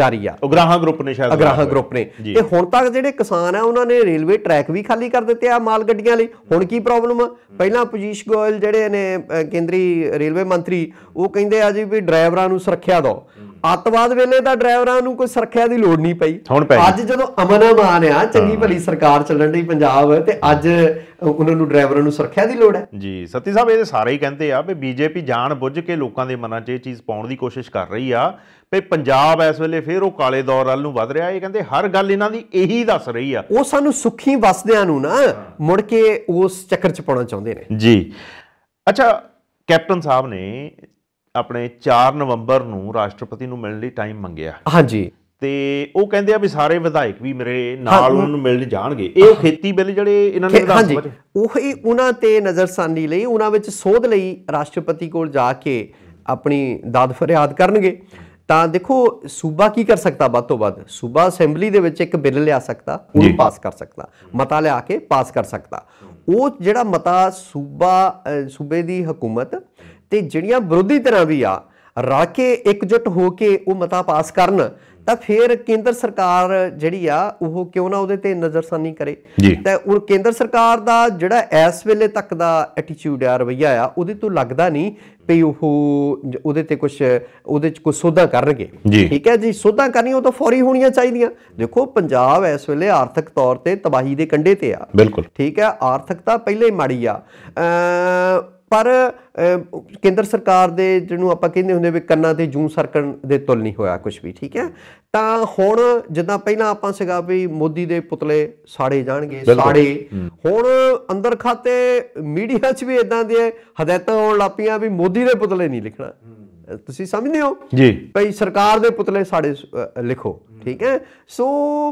ਜਾਰੀ ਆ ਅਗਰਾਹਾ ਗਰੁੱਪ ਨੇ ਸ਼ਾਇਦ ਅਗਰਾਹਾ ਗਰੁੱਪ ਨੇ ਤੇ ਹੁਣ ਤੱਕ ਜਿਹੜੇ ਕਿਸਾਨ ਆ ਉਹਨਾਂ ਨੇ ਰੇਲਵੇ ਟਰੈਕ ਵੀ ਖਾਲੀ ਕਰ ਦਿੱਤੇ ਆ ਮਾਲ ਗੱਡੀਆਂ ਲਈ ਹੁਣ ਕੀ ਪ੍ਰੋਬਲਮ ਪਹਿਲਾਂ ਪੁਜੀਸ਼ ਗੋਇਲ ਜਿਹੜੇ ਨੇ ਕੇਂਦਰੀ ਰੇਲਵੇ ਮੰਤਰੀ ਉਹ ਕਹਿੰਦੇ ਆ ਜੀ ਵੀ ਡਰਾਈਵਰਾਂ ਨੂੰ ਸੁਰੱਖਿਆ ਦਿਓ ਅੱਤਵਾਦ ਵੇਲੇ ਤਾਂ ਡਰਾਈਵਰਾਂ ਨੂੰ ਕੋਈ ਸੁਰੱਖਿਆ ਦੀ ਲੋੜ ਨਹੀਂ ਪਈ ਅੱਜ ਜਦੋਂ ਅਮਨ ਅਮਾਨ ਆ ਚੰਗੀ ਭਲੀ ਸਰਕਾਰ ਚੱਲਣ ਦੀ ਪੰਜਾਬ ਤੇ ਅੱਜ ਉਹਨਾਂ ਨੂੰ ਡਰਾਈਵਰਾਂ ਨੂੰ ਸੁਰੱਖਿਆ ਦੀ ਲੋੜ ਹੈ ਜੀ ਸਤੀ ਸਾਹਿਬ ਇਹ ਸਾਰੇ ਹੀ ਕਹਿੰਦੇ ਆ ਵੀ ਬੀਜੇਪੀ ਜਾਣ ਬੁੱਝ ਕੇ ਲੋਕਾਂ ਦੇ ਮਨਾਂ 'ਚ ਇਹ ਚੀਜ਼ ਪਾਉਣ ਦੀ ਕੋਸ਼ਿਸ਼ ਕਰ ਰਹੀ ਆ ਵੀ ਪੰਜਾਬ ਇਸ ਵੇਲੇ ਫੇਰ ਉਹ ਕਾਲੇ ਦੌਰ ਵੱਲ ਨੂੰ ਵਧ ਰਿਹਾ ਇਹ ਕਹਿੰਦੇ ਹਰ ਗੱਲ ਇਹਨਾਂ ਦੀ ਇਹੀ ਦੱਸ ਰਹੀ ਆ ਉਹ ਸਾਨੂੰ ਸੁੱਖੀ ਵਸਦਿਆਂ ਨੂੰ ਨਾ ਮੁੜ ਕੇ ਉਸ ਚੱਕਰ 'ਚ ਪਾਉਣਾ ਚਾਹੁੰਦੇ ਨੇ ਜੀ ਅੱਛਾ ਕੈਪਟਨ ਸਾਹਿਬ ਨੇ ਆਪਣੇ 4 ਨਵੰਬਰ ਨੂੰ ਰਾਸ਼ਟਰਪਤੀ ਨੂੰ ਮਿਲਣ ਲਈ ਟਾਈਮ ਮੰਗਿਆ ਹਾਂਜੀ ਤੇ ਉਹ ਕਹਿੰਦੇ ਆ ਵੀ ਸਾਰੇ ਵਿਧਾਇਕ ਵੀ ਮੇਰੇ ਨਾਲ ਉਹਨਾਂ ਨੂੰ ਮਿਲਣ ਜਾਣਗੇ ਇਹ ਉਹ ਖੇਤੀ ਬਿੱਲ ਜਿਹੜੇ ਇਹਨਾਂ ਨੇ ਵਿਧਾਨ ਸਭਾ ਚ ਉਹ ਹੀ ਉਹਨਾਂ ਤੇ ਨਜ਼ਰਸਾਨੀ ਲਈ ਉਹਨਾਂ ਵਿੱਚ ਸੋਧ ਲਈ ਰਾਸ਼ਟਰਪਤੀ ਕੋਲ ਜਾ ਕੇ ਆਪਣੀ ਦਾਦ ਫਰਿਆਦ ਕਰਨਗੇ ਤਾਂ ਦੇਖੋ ਸੂਬਾ ਕੀ ਕਰ ਸਕਦਾ ਵੱਧ ਤੋਂ ਵੱਧ ਸੂਬਾ ਅਸੈਂਬਲੀ ਦੇ ਵਿੱਚ ਇੱਕ ਬਿੱਲ ਲਿਆ ਸਕਦਾ ਉਹਨੂੰ ਪਾਸ ਕਰ ਸਕਦਾ ਮਤਾ ਲਿਆ ਕੇ ਪਾਸ ਕਰ ਸਕਦਾ ਉਹ ਜਿਹੜਾ ਮਤਾ ਸੂਬਾ ਸੂਬੇ ਦੀ ਹਕੂਮਤ ਤੇ ਜਿਹੜੀਆਂ ਵਿਰੋਧੀ ਧਿਰਾਂ ਵੀ ਆ ਰਲ ਕੇ ਇਕਜੁੱਟ ਹੋ ਕੇ ਉਹ ਮਤਾ ਪਾਸ ਕਰਨ ਤਾਂ ਫਿਰ ਕੇਂਦਰ ਸਰਕਾਰ ਜਿਹੜੀ ਆ ਉਹ ਕਿਉਂ ਨਾ ਉਹਦੇ ਤੇ ਨਜ਼ਰਸਾਨੀ ਕਰੇ ਤਾਂ ਉਹ ਕੇਂਦਰ ਸਰਕਾਰ ਦਾ ਜਿਹੜਾ ਇਸ ਵੇਲੇ ਤੱਕ ਦਾ ਐਟੀਟਿਊਡ ਆ ਰਵਈਆ ਆ ਉਹਦੇ ਤੋਂ ਲੱਗਦਾ ਨਹੀਂ ਪਈ ਉਹ ਉਹਦੇ ਤੇ ਕੁਝ ਉਹਦੇ ਚ ਕੁਝ ਸੋਧਾ ਕਰਨਗੇ ਠੀਕ ਹੈ ਜੀ ਸੋਧਾ ਕਰਨੀ ਉਹ ਤਾਂ ਫੌਰੀ ਹੋਣੀਆਂ ਚਾਹੀਦੀਆਂ ਦੇਖੋ ਪੰਜਾਬ ਇਸ ਵੇਲੇ ਆਰਥਿਕ ਤੌਰ ਤੇ ਤਬਾਹੀ ਦੇ ਕੰਢੇ ਤੇ ਆ ਠੀਕ ਹੈ ਆਰਥਿਕਤਾ ਪਹਿਲੇ ਮਾੜੀ ਆ ਪਰ ਕੇਂਦਰ ਸਰਕਾਰ ਦੇ ਜਿਹਨੂੰ ਆਪਾਂ ਕਹਿੰਦੇ ਹੁੰਦੇ ਵੀ ਕੰਨਾਂ ਤੇ ਜੂੰ ਸਰਕਣ ਦੇ ਤੁਲ ਨਹੀਂ ਹੋਇਆ ਕੁਝ ਵੀ ਠੀਕ ਹੈ ਤਾਂ ਹੁਣ ਜਿੱਦਾਂ ਪਹਿਲਾਂ ਆਪਾਂ ਸੀਗਾ ਵੀ ਮੋਦੀ ਦੇ ਪੁਤਲੇ ਸਾੜੇ ਜਾਣਗੇ ਸਾੜੇ ਹੁਣ ਅੰਦਰ ਖਾਤੇ ਮੀਡੀਆ 'ਚ ਵੀ ਇਦਾਂ ਦੇ ਹਦਾਇਤਾਂ ਆਉਣ ਲੱਪੀਆਂ ਵੀ ਮੋਦੀ ਦੇ ਪੁਤਲੇ ਨਹੀਂ ਲਿਖਣਾ ਤੁਸੀਂ ਸਮਝਦੇ ਹੋ ਜੀ ਭਈ ਸਰਕਾਰ ਦੇ ਪੁਤਲੇ ਸਾਡੇ ਲਿਖੋ ਠੀਕ ਹੈ ਸੋ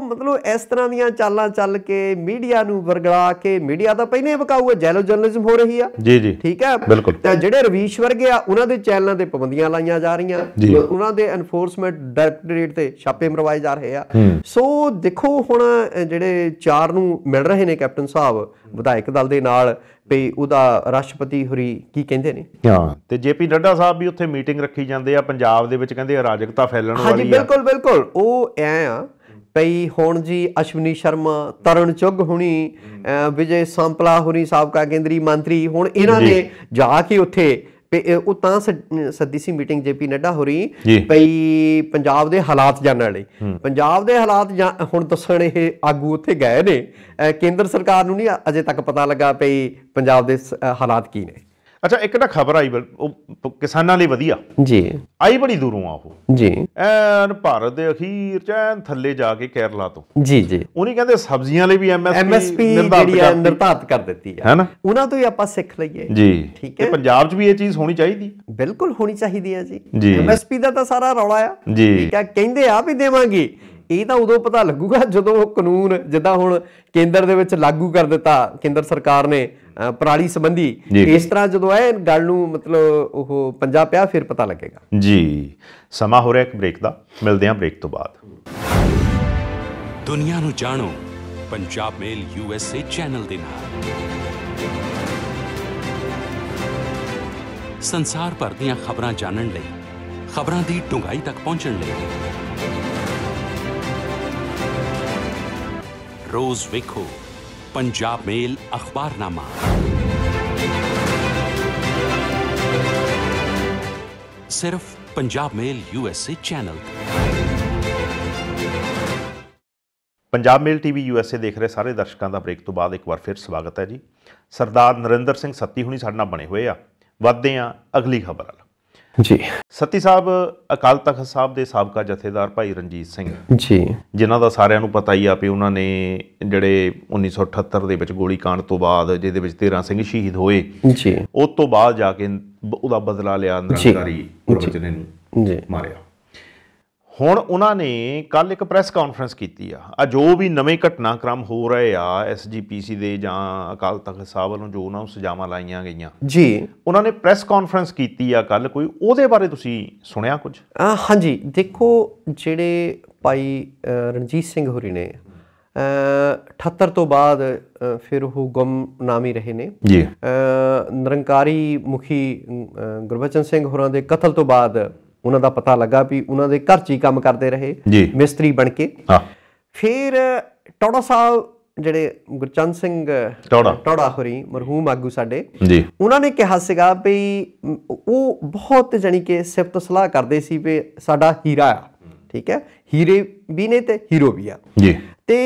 ਮਤਲਬ ਇਸ ਤਰ੍ਹਾਂ ਦੀਆਂ ਚਾਲਾਂ ਚੱਲ ਕੇ ਮੀਡੀਆ ਨੂੰ ਵਰਗਲਾ ਕੇ ਮੀਡੀਆ ਤਾਂ ਪਹਿਲੇ ਵਕਾਉ ਹੈ ਜੈਲੋ ਜਰਨਲਿਜ਼ਮ ਹੋ ਰਹੀ ਆ ਜੀ ਜੀ ਠੀਕ ਹੈ ਤੇ ਜਿਹੜੇ ਰਵੀਸ਼ ਵਰਗੇ ਆ ਉਹਨਾਂ ਦੇ ਚੈਨਲਾਂ ਤੇ ਪਾਬੰਦੀਆਂ ਲਾਈਆਂ ਜਾ ਰਹੀਆਂ ਉਹਨਾਂ ਦੇ ਐਨਫੋਰਸਮੈਂਟ ਡਾਇਰੈਕਟੋਰੇਟ ਤੇ ਛਾਪੇ ਮਰਵਾਏ ਜਾ ਰਹੇ ਆ ਸੋ ਦੇਖੋ ਹੁਣ ਜਿਹੜੇ ਚਾਰ ਨੂੰ ਮਿਲ ਰਹੇ ਨੇ ਕੈਪਟਨ ਸਾਹਿਬ ਵਿਧਾਇਕ ਦਲ ਦੇ ਨਾਲ ਵੀ ਉਹਦਾ ਰਾਸ਼ਟਰਪਤੀ ਹੁਰੀ ਕੀ ਕਹਿੰਦੇ ਨੇ ਹਾਂ ਤੇ ਜੇਪੀ ਡੱਡਾ ਸਾਹਿਬ ਵੀ ਉੱਥੇ ਮੀਟਿੰਗ ਰੱਖੀ ਜਾਂਦੇ ਆ ਪੰਜਾਬ ਦੇ ਵਿੱਚ ਕਹਿੰਦੇ ਅਰਾਜਕਤਾ ਫੈਲਣ ਵਾਲੀ ਆ ਹਾਂਜੀ ਬਿਲਕੁਲ ਬਿਲਕੁਲ ਉਹ ਐ ਆ ਪਈ ਹੁਣ ਜੀ ਅਸ਼ਵਨੀ ਸ਼ਰਮਾ ਤਰਨ ਚੁੱਗ ਹੁਣੀ ਵਿਜੇ ਸੰਪਲਾ ਹੁਣੀ ਸਾਬਕਾ ਕੇਂਦਰੀ ਮੰਤਰੀ ਹੁਣ ਇਹਨਾਂ ਨੇ ਜਾ ਕੇ ਉੱਥੇ ਉਹ ਤਾਂ ਸੱਦੀ ਸੀ ਮੀਟਿੰਗ ਜੇਪੀ ਨੱਡਾ ਹੋਰੀ ਭਈ ਪੰਜਾਬ ਦੇ ਹਾਲਾਤ ਜਾਣਨ ਲਈ ਪੰਜਾਬ ਦੇ ਹਾਲਾਤ ਹੁਣ ਦੱਸਣ ਇਹ ਆਗੂ ਉੱਥੇ ਗਏ ਨੇ ਕੇਂਦਰ ਸਰਕਾਰ ਨੂੰ ਨਹੀਂ ਅਜੇ ਤੱਕ ਪਤਾ ਲੱਗਾ ਭਈ ਪੰਜਾਬ ਦੇ ਹਾਲਾਤ ਕੀ ਨੇ ਅੱਛਾ ਇੱਕ ਤਾਂ ਖਬਰ ਆਈ ਉਹ ਕਿਸਾਨਾਂ ਲਈ ਵਧੀਆ ਜੀ ਆਈ ਬੜੀ ਦੂਰੋਂ ਆ ਉਹ ਜੀ ਐਨ ਭਾਰਤ ਦੇ ਅਖੀਰ ਚ ਐਨ ਥੱਲੇ ਜਾ ਕੇ ਕੇਰਲਾ ਤੋਂ ਜੀ ਜੀ ਨਹੀਂ ਕਹਿੰਦੇ ਸਬਜ਼ੀਆਂ ਲਈ ਵੀ ਐਮਐਸਪੀ ਜਿਹੜੀ ਹੈ ਨਿਰਧਾਰਤ ਕਰ ਦਿੱਤੀ ਹੈ ਹੈਨਾ ਉਹਨਾਂ ਤੋਂ ਹੀ ਆਪਾਂ ਸਿੱਖ ਲਈਏ ਜੀ ਠੀਕ ਹੈ ਤੇ ਪੰਜਾਬ 'ਚ ਵੀ ਇਹ ਚੀਜ਼ ਹੋਣੀ ਚਾਹੀਦੀ ਬਿਲਕੁਲ ਹੋਣੀ ਚਾਹੀਦੀ ਹੈ ਜੀ ਐਮਐਸਪੀ ਦਾ ਤਾਂ ਸਾਰਾ ਰੌਲਾ ਆ ਜੀ ਕਹਿੰਦੇ ਆ ਵੀ ਦੇਵਾਂਗੇ ਇਹ ਤਾਂ ਉਦੋਂ ਪਤਾ ਲੱਗੂਗਾ ਜਦੋਂ ਉਹ ਕਾਨੂੰਨ ਜਿੱਦਾਂ ਹੁਣ ਕੇਂਦਰ ਦੇ ਵਿੱਚ ਲਾਗੂ ਕਰ ਦਿੱਤਾ ਕੇਂਦਰ ਸਰਕਾਰ ਨੇ ਪ੍ਰਾਲੀ ਸੰਬੰਧੀ ਇਸ ਤਰ੍ਹਾਂ ਜਦੋਂ ਆਏ ਗੱਲ ਨੂੰ ਮਤਲਬ ਉਹ ਪੰਜਾ ਪਿਆ ਫਿਰ ਪਤਾ ਲੱਗੇਗਾ ਜੀ ਸਮਾਂ ਹੋ ਰਿਹਾ ਇੱਕ ਬ੍ਰੇਕ ਦਾ ਮਿਲਦੇ ਹਾਂ ਬ੍ਰੇਕ ਤੋਂ ਬਾਅਦ ਦੁਨੀਆ ਨੂੰ ਜਾਣੋ ਪੰਜਾਬ ਮੇਲ ਯੂਐਸਏ ਚੈਨਲ ਦੇ ਨਾਲ ਸੰਸਾਰ ਭਰ ਦੀਆਂ ਖਬਰਾਂ ਜਾਣਨ ਲਈ ਖਬਰਾਂ ਦੀ ਡੂੰਘਾਈ ਤੱਕ ਪਹੁੰਚਣ ਲਈ ਰੋਜ਼ ਵੇਖੋ ਪੰਜਾਬ ਮੇਲ ਅਖਬਾਰਨਾਮਾ ਸਿਰਫ Punjab mail USA channel Punjab mail TV USA ਦੇਖ ਰਹੇ ਸਾਰੇ ਦਰਸ਼ਕਾਂ ਦਾ ਬ੍ਰੇਕ ਤੋਂ ਬਾਅਦ ਇੱਕ ਵਾਰ ਫਿਰ ਸਵਾਗਤ ਹੈ ਜੀ ਸਰਦਾਰ ਨਰਿੰਦਰ ਸਿੰਘ ਸੱਤੀ ਹੁਣੀ ਸਾਡੇ ਨਾਲ ਬਣੇ ਹੋਏ ਆ ਵੱਧਦੇ ਆ ਅਗਲੀ ਖਬਰ ਵੱਲ ਜੀ ਸਤੀ ਸਾਹਿਬ ਅਕਾਲ ਤਖਤ ਸਾਹਿਬ ਦੇ ਸਾਬਕਾ ਜਥੇਦਾਰ ਭਾਈ ਰਣਜੀਤ ਸਿੰਘ ਜੀ ਜਿਨ੍ਹਾਂ ਦਾ ਸਾਰਿਆਂ ਨੂੰ ਪਤਾ ਹੀ ਆ ਵੀ ਉਹਨਾਂ ਨੇ ਜਿਹੜੇ 1978 ਦੇ ਵਿੱਚ ਗੋਲੀ ਕਾਂਡ ਤੋਂ ਬਾਅਦ ਜਿਹਦੇ ਵਿੱਚ 13 ਸਿੰਘ ਸ਼ਹੀਦ ਹੋਏ ਜੀ ਉਸ ਤੋਂ ਬਾਅਦ ਜਾ ਕੇ ਉਹਦਾ ਬਦਲਾ ਲਿਆ ਅੰਦਰ ਕਾਰੀ ਨੂੰ ਜੀ ਮਾਰਿਆ ਹੁਣ ਉਹਨਾਂ ਨੇ ਕੱਲ ਇੱਕ ਪ੍ਰੈਸ ਕਾਨਫਰੰਸ ਕੀਤੀ ਆ ਆ ਜੋ ਵੀ ਨਵੇਂ ਘਟਨਾਕ੍ਰਮ ਹੋ ਰਹੇ ਆ ਐਸਜੀਪੀਸੀ ਦੇ ਜਾਂ ਅਕਾਲ ਤਖਤ ਸਾਹਿਬ ਵੱਲੋਂ ਜੋ ਉਹਨਾਂ ਨੂੰ ਸਜ਼ਾਵਾਂ ਲਾਈਆਂ ਗਈਆਂ ਜੀ ਉਹਨਾਂ ਨੇ ਪ੍ਰੈਸ ਕਾਨਫਰੰਸ ਕੀਤੀ ਆ ਕੱਲ ਕੋਈ ਉਹਦੇ ਬਾਰੇ ਤੁਸੀਂ ਸੁਣਿਆ ਕੁਝ ਹਾਂਜੀ ਦੇਖੋ ਜਿਹੜੇ ਭਾਈ ਰਣਜੀਤ ਸਿੰਘ ਹੋਰੀ ਨੇ 78 ਤੋਂ ਬਾਅਦ ਫਿਰ ਉਹ ਨਾਮੀ ਰਹੇ ਨੇ ਜੀ ਨਿਰੰਕਾਰੀ ਮੁਖੀ ਗੁਰਬਚਨ ਸਿੰਘ ਹੋਰਾਂ ਦੇ ਕਤਲ ਤੋਂ ਬਾਅਦ ਉਹਨਾਂ ਦਾ ਪਤਾ ਲੱਗਾ ਵੀ ਉਹਨਾਂ ਦੇ ਘਰ 'ਚ ਹੀ ਕੰਮ ਕਰਦੇ ਰਹੇ ਮਿਸਤਰੀ ਬਣ ਕੇ ਫਿਰ ਟੌੜਾ ਸਾਹਿਬ ਜਿਹੜੇ ਗੁਰਚੰਦ ਸਿੰਘ ਟੌੜਾ ਹੋਰੀ ਮਰਹੂਮ ਆਗੂ ਸਾਡੇ ਜੀ ਉਹਨਾਂ ਨੇ ਕਿਹਾ ਸੀਗਾ ਵੀ ਉਹ ਬਹੁਤ ਜਣੀ ਕਿ ਸਿਫਤ ਸਲਾਹ ਕਰਦੇ ਸੀ ਵੀ ਸਾਡਾ ਹੀਰਾ ਆ ਠੀਕ ਹੈ ਹੀਰੇ ਵੀ ਨੇ ਤੇ ਹੀਰੋ ਵੀ ਆ ਜੀ ਤੇ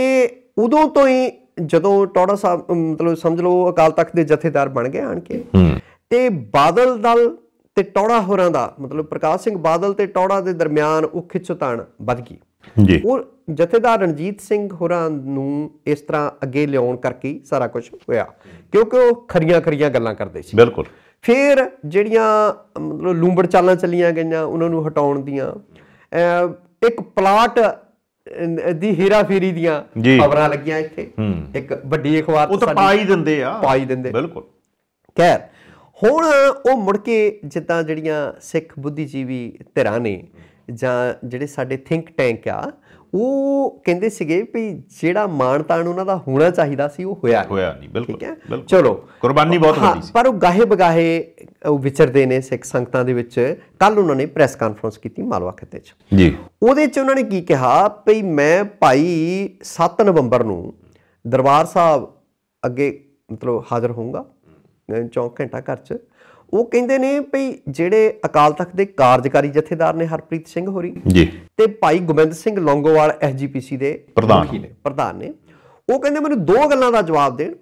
ਉਦੋਂ ਤੋਂ ਹੀ ਜਦੋਂ ਟੌੜਾ ਸਾਹਿਬ ਮਤਲਬ ਸਮਝ ਲਓ ਅਕਾਲ ਤਖਤ ਦੇ ਜਥੇਦਾਰ ਬਣ ਗਏ ਆਣ ਕੇ ਤੇ ਬਾਦਲ ਦਲ ਤੇ ਟੌੜਾ ਹੋਰਾਂ ਦਾ ਮਤਲਬ ਪ੍ਰਕਾਸ਼ ਸਿੰਘ ਬਾਦਲ ਤੇ ਟੌੜਾ ਦੇ ਦਰਮਿਆਨ ਉਹ ਖਿੱਚੋਤਾਣ ਵੱਧ ਗਈ ਜੀ ਉਹ ਜਥੇਦਾਰ ਰਣਜੀਤ ਸਿੰਘ ਹੋਰਾਂ ਨੂੰ ਇਸ ਤਰ੍ਹਾਂ ਅੱਗੇ ਲਿਆਉਣ ਕਰਕੇ ਸਾਰਾ ਕੁਝ ਹੋਇਆ ਕਿਉਂਕਿ ਉਹ ਖਰੀਆਂ ਖਰੀਆਂ ਗੱਲਾਂ ਕਰਦੇ ਸੀ ਬਿਲਕੁਲ ਫਿਰ ਜਿਹੜੀਆਂ ਮਤਲਬ ਲੂੰਬੜ ਚਾਲਾਂ ਚੱਲੀਆਂ ਗਈਆਂ ਉਹਨਾਂ ਨੂੰ ਹਟਾਉਣ ਦੀਆਂ ਇੱਕ ਪਲਾਟ ਦੀ ਹੀਰਾ ਫੇਰੀ ਦੀਆਂ ਖਬਰਾਂ ਲੱਗੀਆਂ ਇੱਥੇ ਇੱਕ ਵੱਡੀ ਅਖਬਾਰ ਉਹ ਤਾਂ ਪਾਈ ਦਿੰਦੇ ਆ ਪਾਈ ਦਿੰਦੇ ਬਿਲਕੁਲ ਖੈਰ ਹੁਣ ਉਹ ਮੁੜ ਕੇ ਜਿੱਦਾਂ ਜਿਹੜੀਆਂ ਸਿੱਖ ਬੁੱਧੀਜੀਵੀ ਧਿਰਾਂ ਨੇ ਜਾਂ ਜਿਹੜੇ ਸਾਡੇ ਥਿੰਕ ਟੈਂਕ ਆ ਉਹ ਕਹਿੰਦੇ ਸੀਗੇ ਵੀ ਜਿਹੜਾ ਮਾਨਤਾਨ ਉਹਨਾਂ ਦਾ ਹੋਣਾ ਚਾਹੀਦਾ ਸੀ ਉਹ ਹੋਇਆ ਨਹੀਂ ਹੋਇਆ ਨਹੀਂ ਬਿਲਕੁਲ ਚਲੋ ਕੁਰਬਾਨੀ ਬਹੁਤ ਵੱਡੀ ਸੀ ਪਰ ਉਹ ਗਾਹੇ ਬਗਾਹੇ ਉਹ ਵਿਚਰਦੇ ਨੇ ਸਿੱਖ ਸੰਗਤਾਂ ਦੇ ਵਿੱਚ ਕੱਲ ਉਹਨਾਂ ਨੇ ਪ੍ਰੈਸ ਕਾਨਫਰੰਸ ਕੀਤੀ ਮਾਲਵਾ ਖਿੱਤੇ 'ਚ ਜੀ ਉਹਦੇ 'ਚ ਉਹਨਾਂ ਨੇ ਕੀ ਕਿਹਾ ਭਈ ਮੈਂ ਭਾਈ 7 ਨਵੰਬਰ ਨੂੰ ਦਰਬਾਰ ਸਾਹਿਬ ਅੱਗੇ ਮਤਲਬ ਹਾਜ਼ਰ ਹੋਊਂਗਾ ਚੌਂਕ ਘੰਟਾ ਘਰ 'ਚ ਉਹ ਕਹਿੰਦੇ ਨੇ ਭਈ ਜਿਹੜੇ ਅਕਾਲ ਤਖਤ ਦੇ ਕਾਰਜਕਾਰੀ ਜਥੇਦਾਰ ਨੇ ਹਰਪ੍ਰੀਤ ਸਿੰਘ ਹੋਰੀ ਜੀ ਤੇ ਭਾਈ ਗੋਬਿੰਦ ਸਿੰਘ ਲੌਂਗੋਵਾਲ ਐਸਜੀਪੀਸੀ ਦੇ ਪ੍ਰਧਾਨ ਨੇ ਪ੍ਰਧਾਨ ਨੇ ਉਹ ਕਹਿੰਦੇ ਮੈਨੂੰ ਦੋ ਗੱਲਾਂ ਦਾ ਜਵਾਬ ਦੇਣ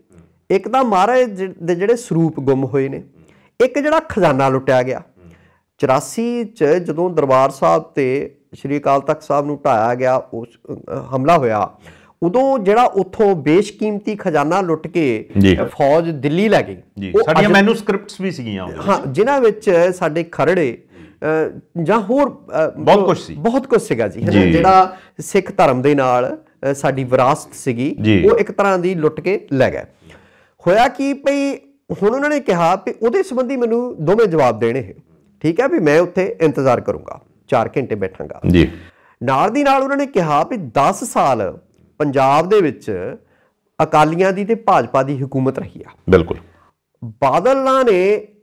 ਇੱਕ ਤਾਂ ਮਹਾਰਾਜ ਦੇ ਜਿਹੜੇ ਸਰੂਪ ਗੁੰਮ ਹੋਏ ਨੇ ਇੱਕ ਜਿਹੜਾ ਖਜ਼ਾਨਾ ਲੁੱਟਿਆ ਗਿਆ 84 ਚ ਜਦੋਂ ਦਰਬਾਰ ਸਾਹਿਬ ਤੇ ਸ਼੍ਰੀ ਅਕਾਲ ਤਖਤ ਸਾਹਿਬ ਨੂੰ ਢਾਇਆ ਗਿਆ ਉਸ ਹਮਲਾ ਹੋਇਆ ਉਦੋਂ ਜਿਹੜਾ ਉੱਥੋਂ ਬੇਸ਼ਕੀਮਤੀ ਖਜ਼ਾਨਾ ਲੁੱਟ ਕੇ ਫੌਜ ਦਿੱਲੀ ਲੈ ਗਈ ਸਾਡੀਆਂ ਮੈਨੂਸਕ੍ਰਿਪਟਸ ਸਕ੍ਰਿਪਟਸ ਵੀ ਸੀਗੀਆਂ ਹਾਂ ਜਿਨ੍ਹਾਂ ਵਿੱਚ ਸਾਡੇ ਖਰੜੇ ਜਾਂ ਹੋਰ ਬਹੁਤ ਕੁਝ ਸੀ ਬਹੁਤ ਕੁਝ ਸੀਗਾ ਜੀ ਜਿਹੜਾ ਸਿੱਖ ਧਰਮ ਦੇ ਨਾਲ ਸਾਡੀ ਵਿਰਾਸਤ ਸੀਗੀ ਉਹ ਇੱਕ ਤਰ੍ਹਾਂ ਦੀ ਲੁੱਟ ਕੇ ਲੈ ਗਏ ਹੋਇਆ ਕਿ ਭਈ ਹੁਣ ਉਹਨਾਂ ਨੇ ਕਿਹਾ ਕਿ ਉਹਦੇ ਸੰਬੰਧੀ ਮੈਨੂੰ ਦੋਵੇਂ ਜਵਾਬ ਦੇਣੇ ਹੈ ਠੀਕ ਹੈ ਵੀ ਮੈਂ ਉੱਥੇ ਇੰਤਜ਼ਾਰ ਕਰੂੰਗਾ 4 ਘੰਟੇ ਬੈਠਾਂਗਾ ਜੀ ਨਾਲ ਦੀ ਨਾਲ ਉਹਨਾਂ ਨੇ ਕਿਹਾ ਵੀ 10 ਸਾਲ ਪੰਜਾਬ ਦੇ ਵਿੱਚ ਅਕਾਲੀਆਂ ਦੀ ਤੇ ਭਾਜਪਾ ਦੀ ਹਕੂਮਤ ਰਹੀ ਆ ਬਿਲਕੁਲ ਬਾਦਲਾਂ ਨੇ